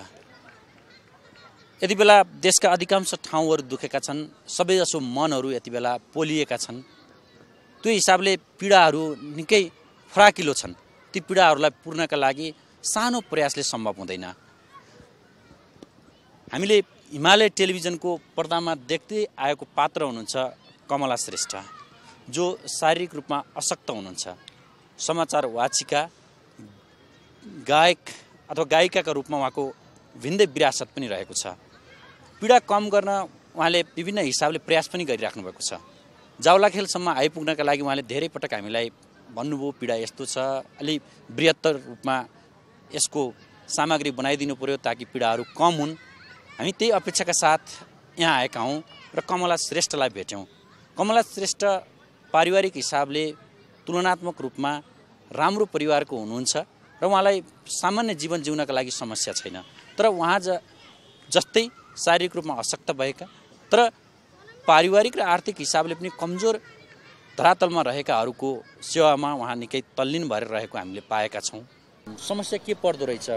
यति बेला देशका अधिकांश ठाउँहरू दुखेका छन् सबैजसो मनहरू यति बेला पोलिएका छन् त्यो हिसाबले पीडाहरू निकै फराकिलो छन् ती पीडाहरूलाई पुर्नका लागि सानो प्रयासले सम्भव हुँदैन हामीले हिमालय टेलिभिजनको पर्दामा देख्दै आएको पात्र हुनुहुन्छ कमला श्रेष्ठ जो शारीरिक रूपमा अशक्त हुनुहुन्छ समाचार वाचिका गायक अथवा गायिकाका रूपमा उहाँको भिन्दै विरासत पनि रहेको छ पीडा कम गर्न उहाँले विभिन्न हिसाबले प्रयास पनि गरिराख्नु भएको छ जावलाखेलसम्म आइपुग्नका लागि उहाँले धेरै पटक हामीलाई भन्नुभयो पीडा यस्तो छ अलि बृहत्तर रूपमा यसको सामग्री बनाइदिनु पऱ्यो ताकि पीडाहरू कम हुन् हामी त्यही अपेक्षाका साथ यहाँ आएका हौँ र कमला श्रेष्ठलाई भेट्यौँ कमला श्रेष्ठ पारिवारिक हिसाबले तुलनात्मक रूपमा राम्रो परिवारको हुनुहुन्छ र उहाँलाई सामान्य जीवन जिउनका लागि समस्या छैन तर उहाँ ज जस्तै शारीरिक रूपमा अशक्त भएका तर पारिवारिक र आर्थिक हिसाबले पनि कमजोर धरातलमा रहेकाहरूको सेवामा उहाँ निकै तल्लीन भएर रहेको हामीले पाएका छौँ समस्या के पर्दो रहेछ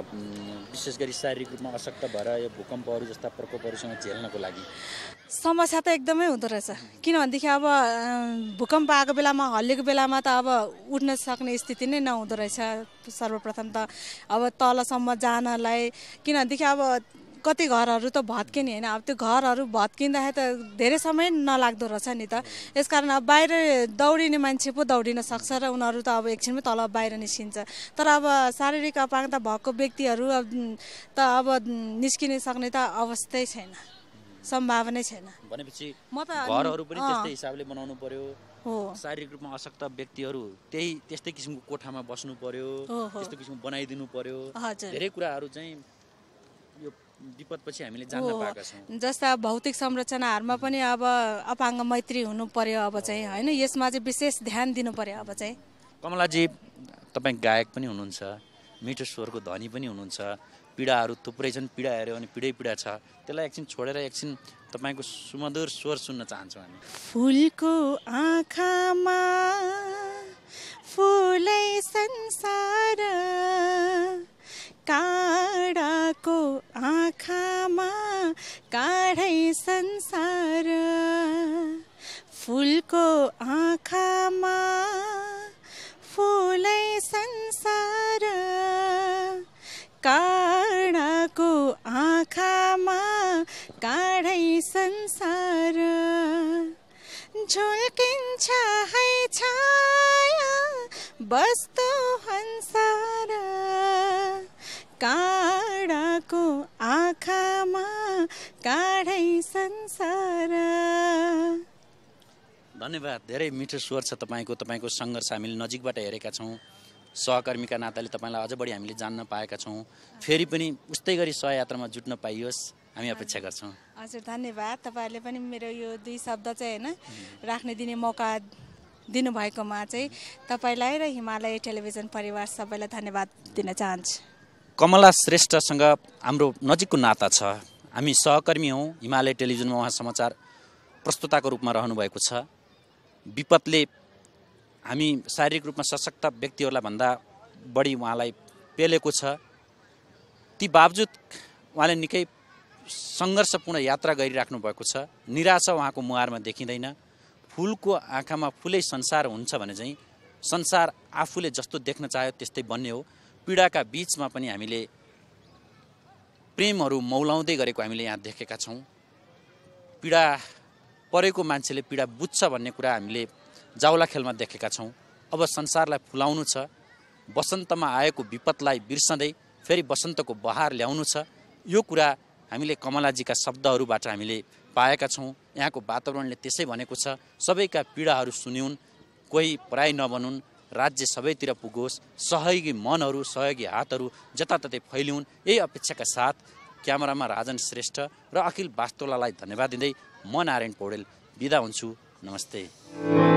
विशेष गरी शारीरिक रूपमा अशक्त भएर यो भूकम्पहरू जस्ता प्रकोपहरूसँग झेल्नको लागि समस्या त एकदमै हुँदो रहेछ किनभनेदेखि अब भूकम्प आएको बेलामा हल्लेको बेलामा त अब उठ्न सक्ने स्थिति नै नहुँदो रहेछ सर्वप्रथम त अब तलसम्म जानलाई किनभनेदेखि अब कति घरहरू त भत्कियो नि होइन अब त्यो घरहरू भत्किँदाखेरि त धेरै समय नलाग्दो रहेछ नि त यसकारण अब बाहिर दौडिने मान्छे पो दौडिन सक्छ र उनीहरू त अब एकछिनमै तल बाहिर निस्किन्छ तर अब शारीरिक अपाङ्गता भएको व्यक्तिहरू अब त अब निस्किन सक्ने त अवस्थै छैन सम्भावनै छैन भनेपछि म त घरहरू पनि त्यस्तै हिसाबले बनाउनु पर्यो हो शारीरिक रूपमा अशक्त व्यक्तिहरू त्यही त्यस्तै किसिमको कोठामा बस्नु पर्यो त्यस्तो किसिमको बनाइदिनु पर्यो धेरै कुराहरू चाहिँ विपदपछि हामीले जान्न पाएका जस्ता भौतिक संरचनाहरूमा पनि अब अपाङ्ग मैत्री हुनु पर्यो अब चाहिँ होइन यसमा चाहिँ विशेष ध्यान दिनु पर्यो अब चाहिँ कमलाजी तपाईँ गायक पनि हुनुहुन्छ मिठो स्वरको धनी पनि हुनुहुन्छ पीडाहरू थुप्रै छन् पीडा हेऱ्यो भने पीडै पीडा छ त्यसलाई एकछिन छोडेर एकछिन तपाईँको सुमधुर स्वर सुन्न चाहन्छौँ हामी फुलको आँखामा फुलै संसार काडाको आँखामा काढै संसार फुलको आँखामा फुलै संसार काडाको आँखामा काढै संसार झुल्किन्छ है छाया बस्तो हंसार काँडाको आँखामा काँडै संसार धन्यवाद धेरै मिठो स्वर छ तपाईँको तपाईँको सङ्घर्ष हामीले नजिकबाट हेरेका छौँ सहकर्मीका नाताले तपाईँलाई अझ बढी हामीले जान्न पाएका छौँ फेरि पनि उस्तै गरी सहयात्रामा जुट्न पाइयोस् हामी अपेक्षा गर्छौँ हजुर धन्यवाद तपाईँहरूले पनि मेरो यो दुई शब्द चाहिँ होइन राख्ने दिने मौका दिनुभएकोमा चाहिँ तपाईँलाई र हिमालय टेलिभिजन परिवार सबैलाई धन्यवाद दिन चाहन्छु कमला श्रेष्ठसँग हाम्रो नजिकको नाता छ हामी सहकर्मी हौँ हिमालय टेलिभिजनमा उहाँ समाचार प्रस्तुताको रूपमा रहनुभएको छ विपदले हामी शारीरिक रूपमा सशक्त व्यक्तिहरूलाई भन्दा बढी उहाँलाई पेलेको छ ती बावजुद उहाँले निकै सङ्घर्षपूर्ण यात्रा गरिराख्नु भएको छ निराशा उहाँको मुहारमा देखिँदैन फुलको आँखामा फुलै संसार हुन्छ भने चाहिँ संसार आफूले जस्तो देख्न चाह्यो त्यस्तै बन्ने हो पीडाका बिचमा पनि हामीले प्रेमहरू मौलाउँदै गरेको हामीले यहाँ देखेका छौँ पीडा परेको मान्छेले पीडा बुझ्छ भन्ने कुरा हामीले जाउला खेलमा देखेका छौँ अब संसारलाई फुलाउनु छ वसन्तमा आएको विपदलाई बिर्सँदै फेरि वसन्तको बहार ल्याउनु छ यो कुरा हामीले कमलाजीका शब्दहरूबाट हामीले पाएका छौँ यहाँको वातावरणले त्यसै भनेको छ सबैका पीडाहरू सुन्यौन् कोही पराई नबनुन् राज्य सबैतिर पुगोस् सहयोगी मनहरू सहयोगी हातहरू जताततै फैलिउन् यही अपेक्षाका साथ क्यामरामा राजन श्रेष्ठ र अखिल वास्तोलालाई धन्यवाद दिँदै म नारायण पौडेल बिदा हुन्छु नमस्ते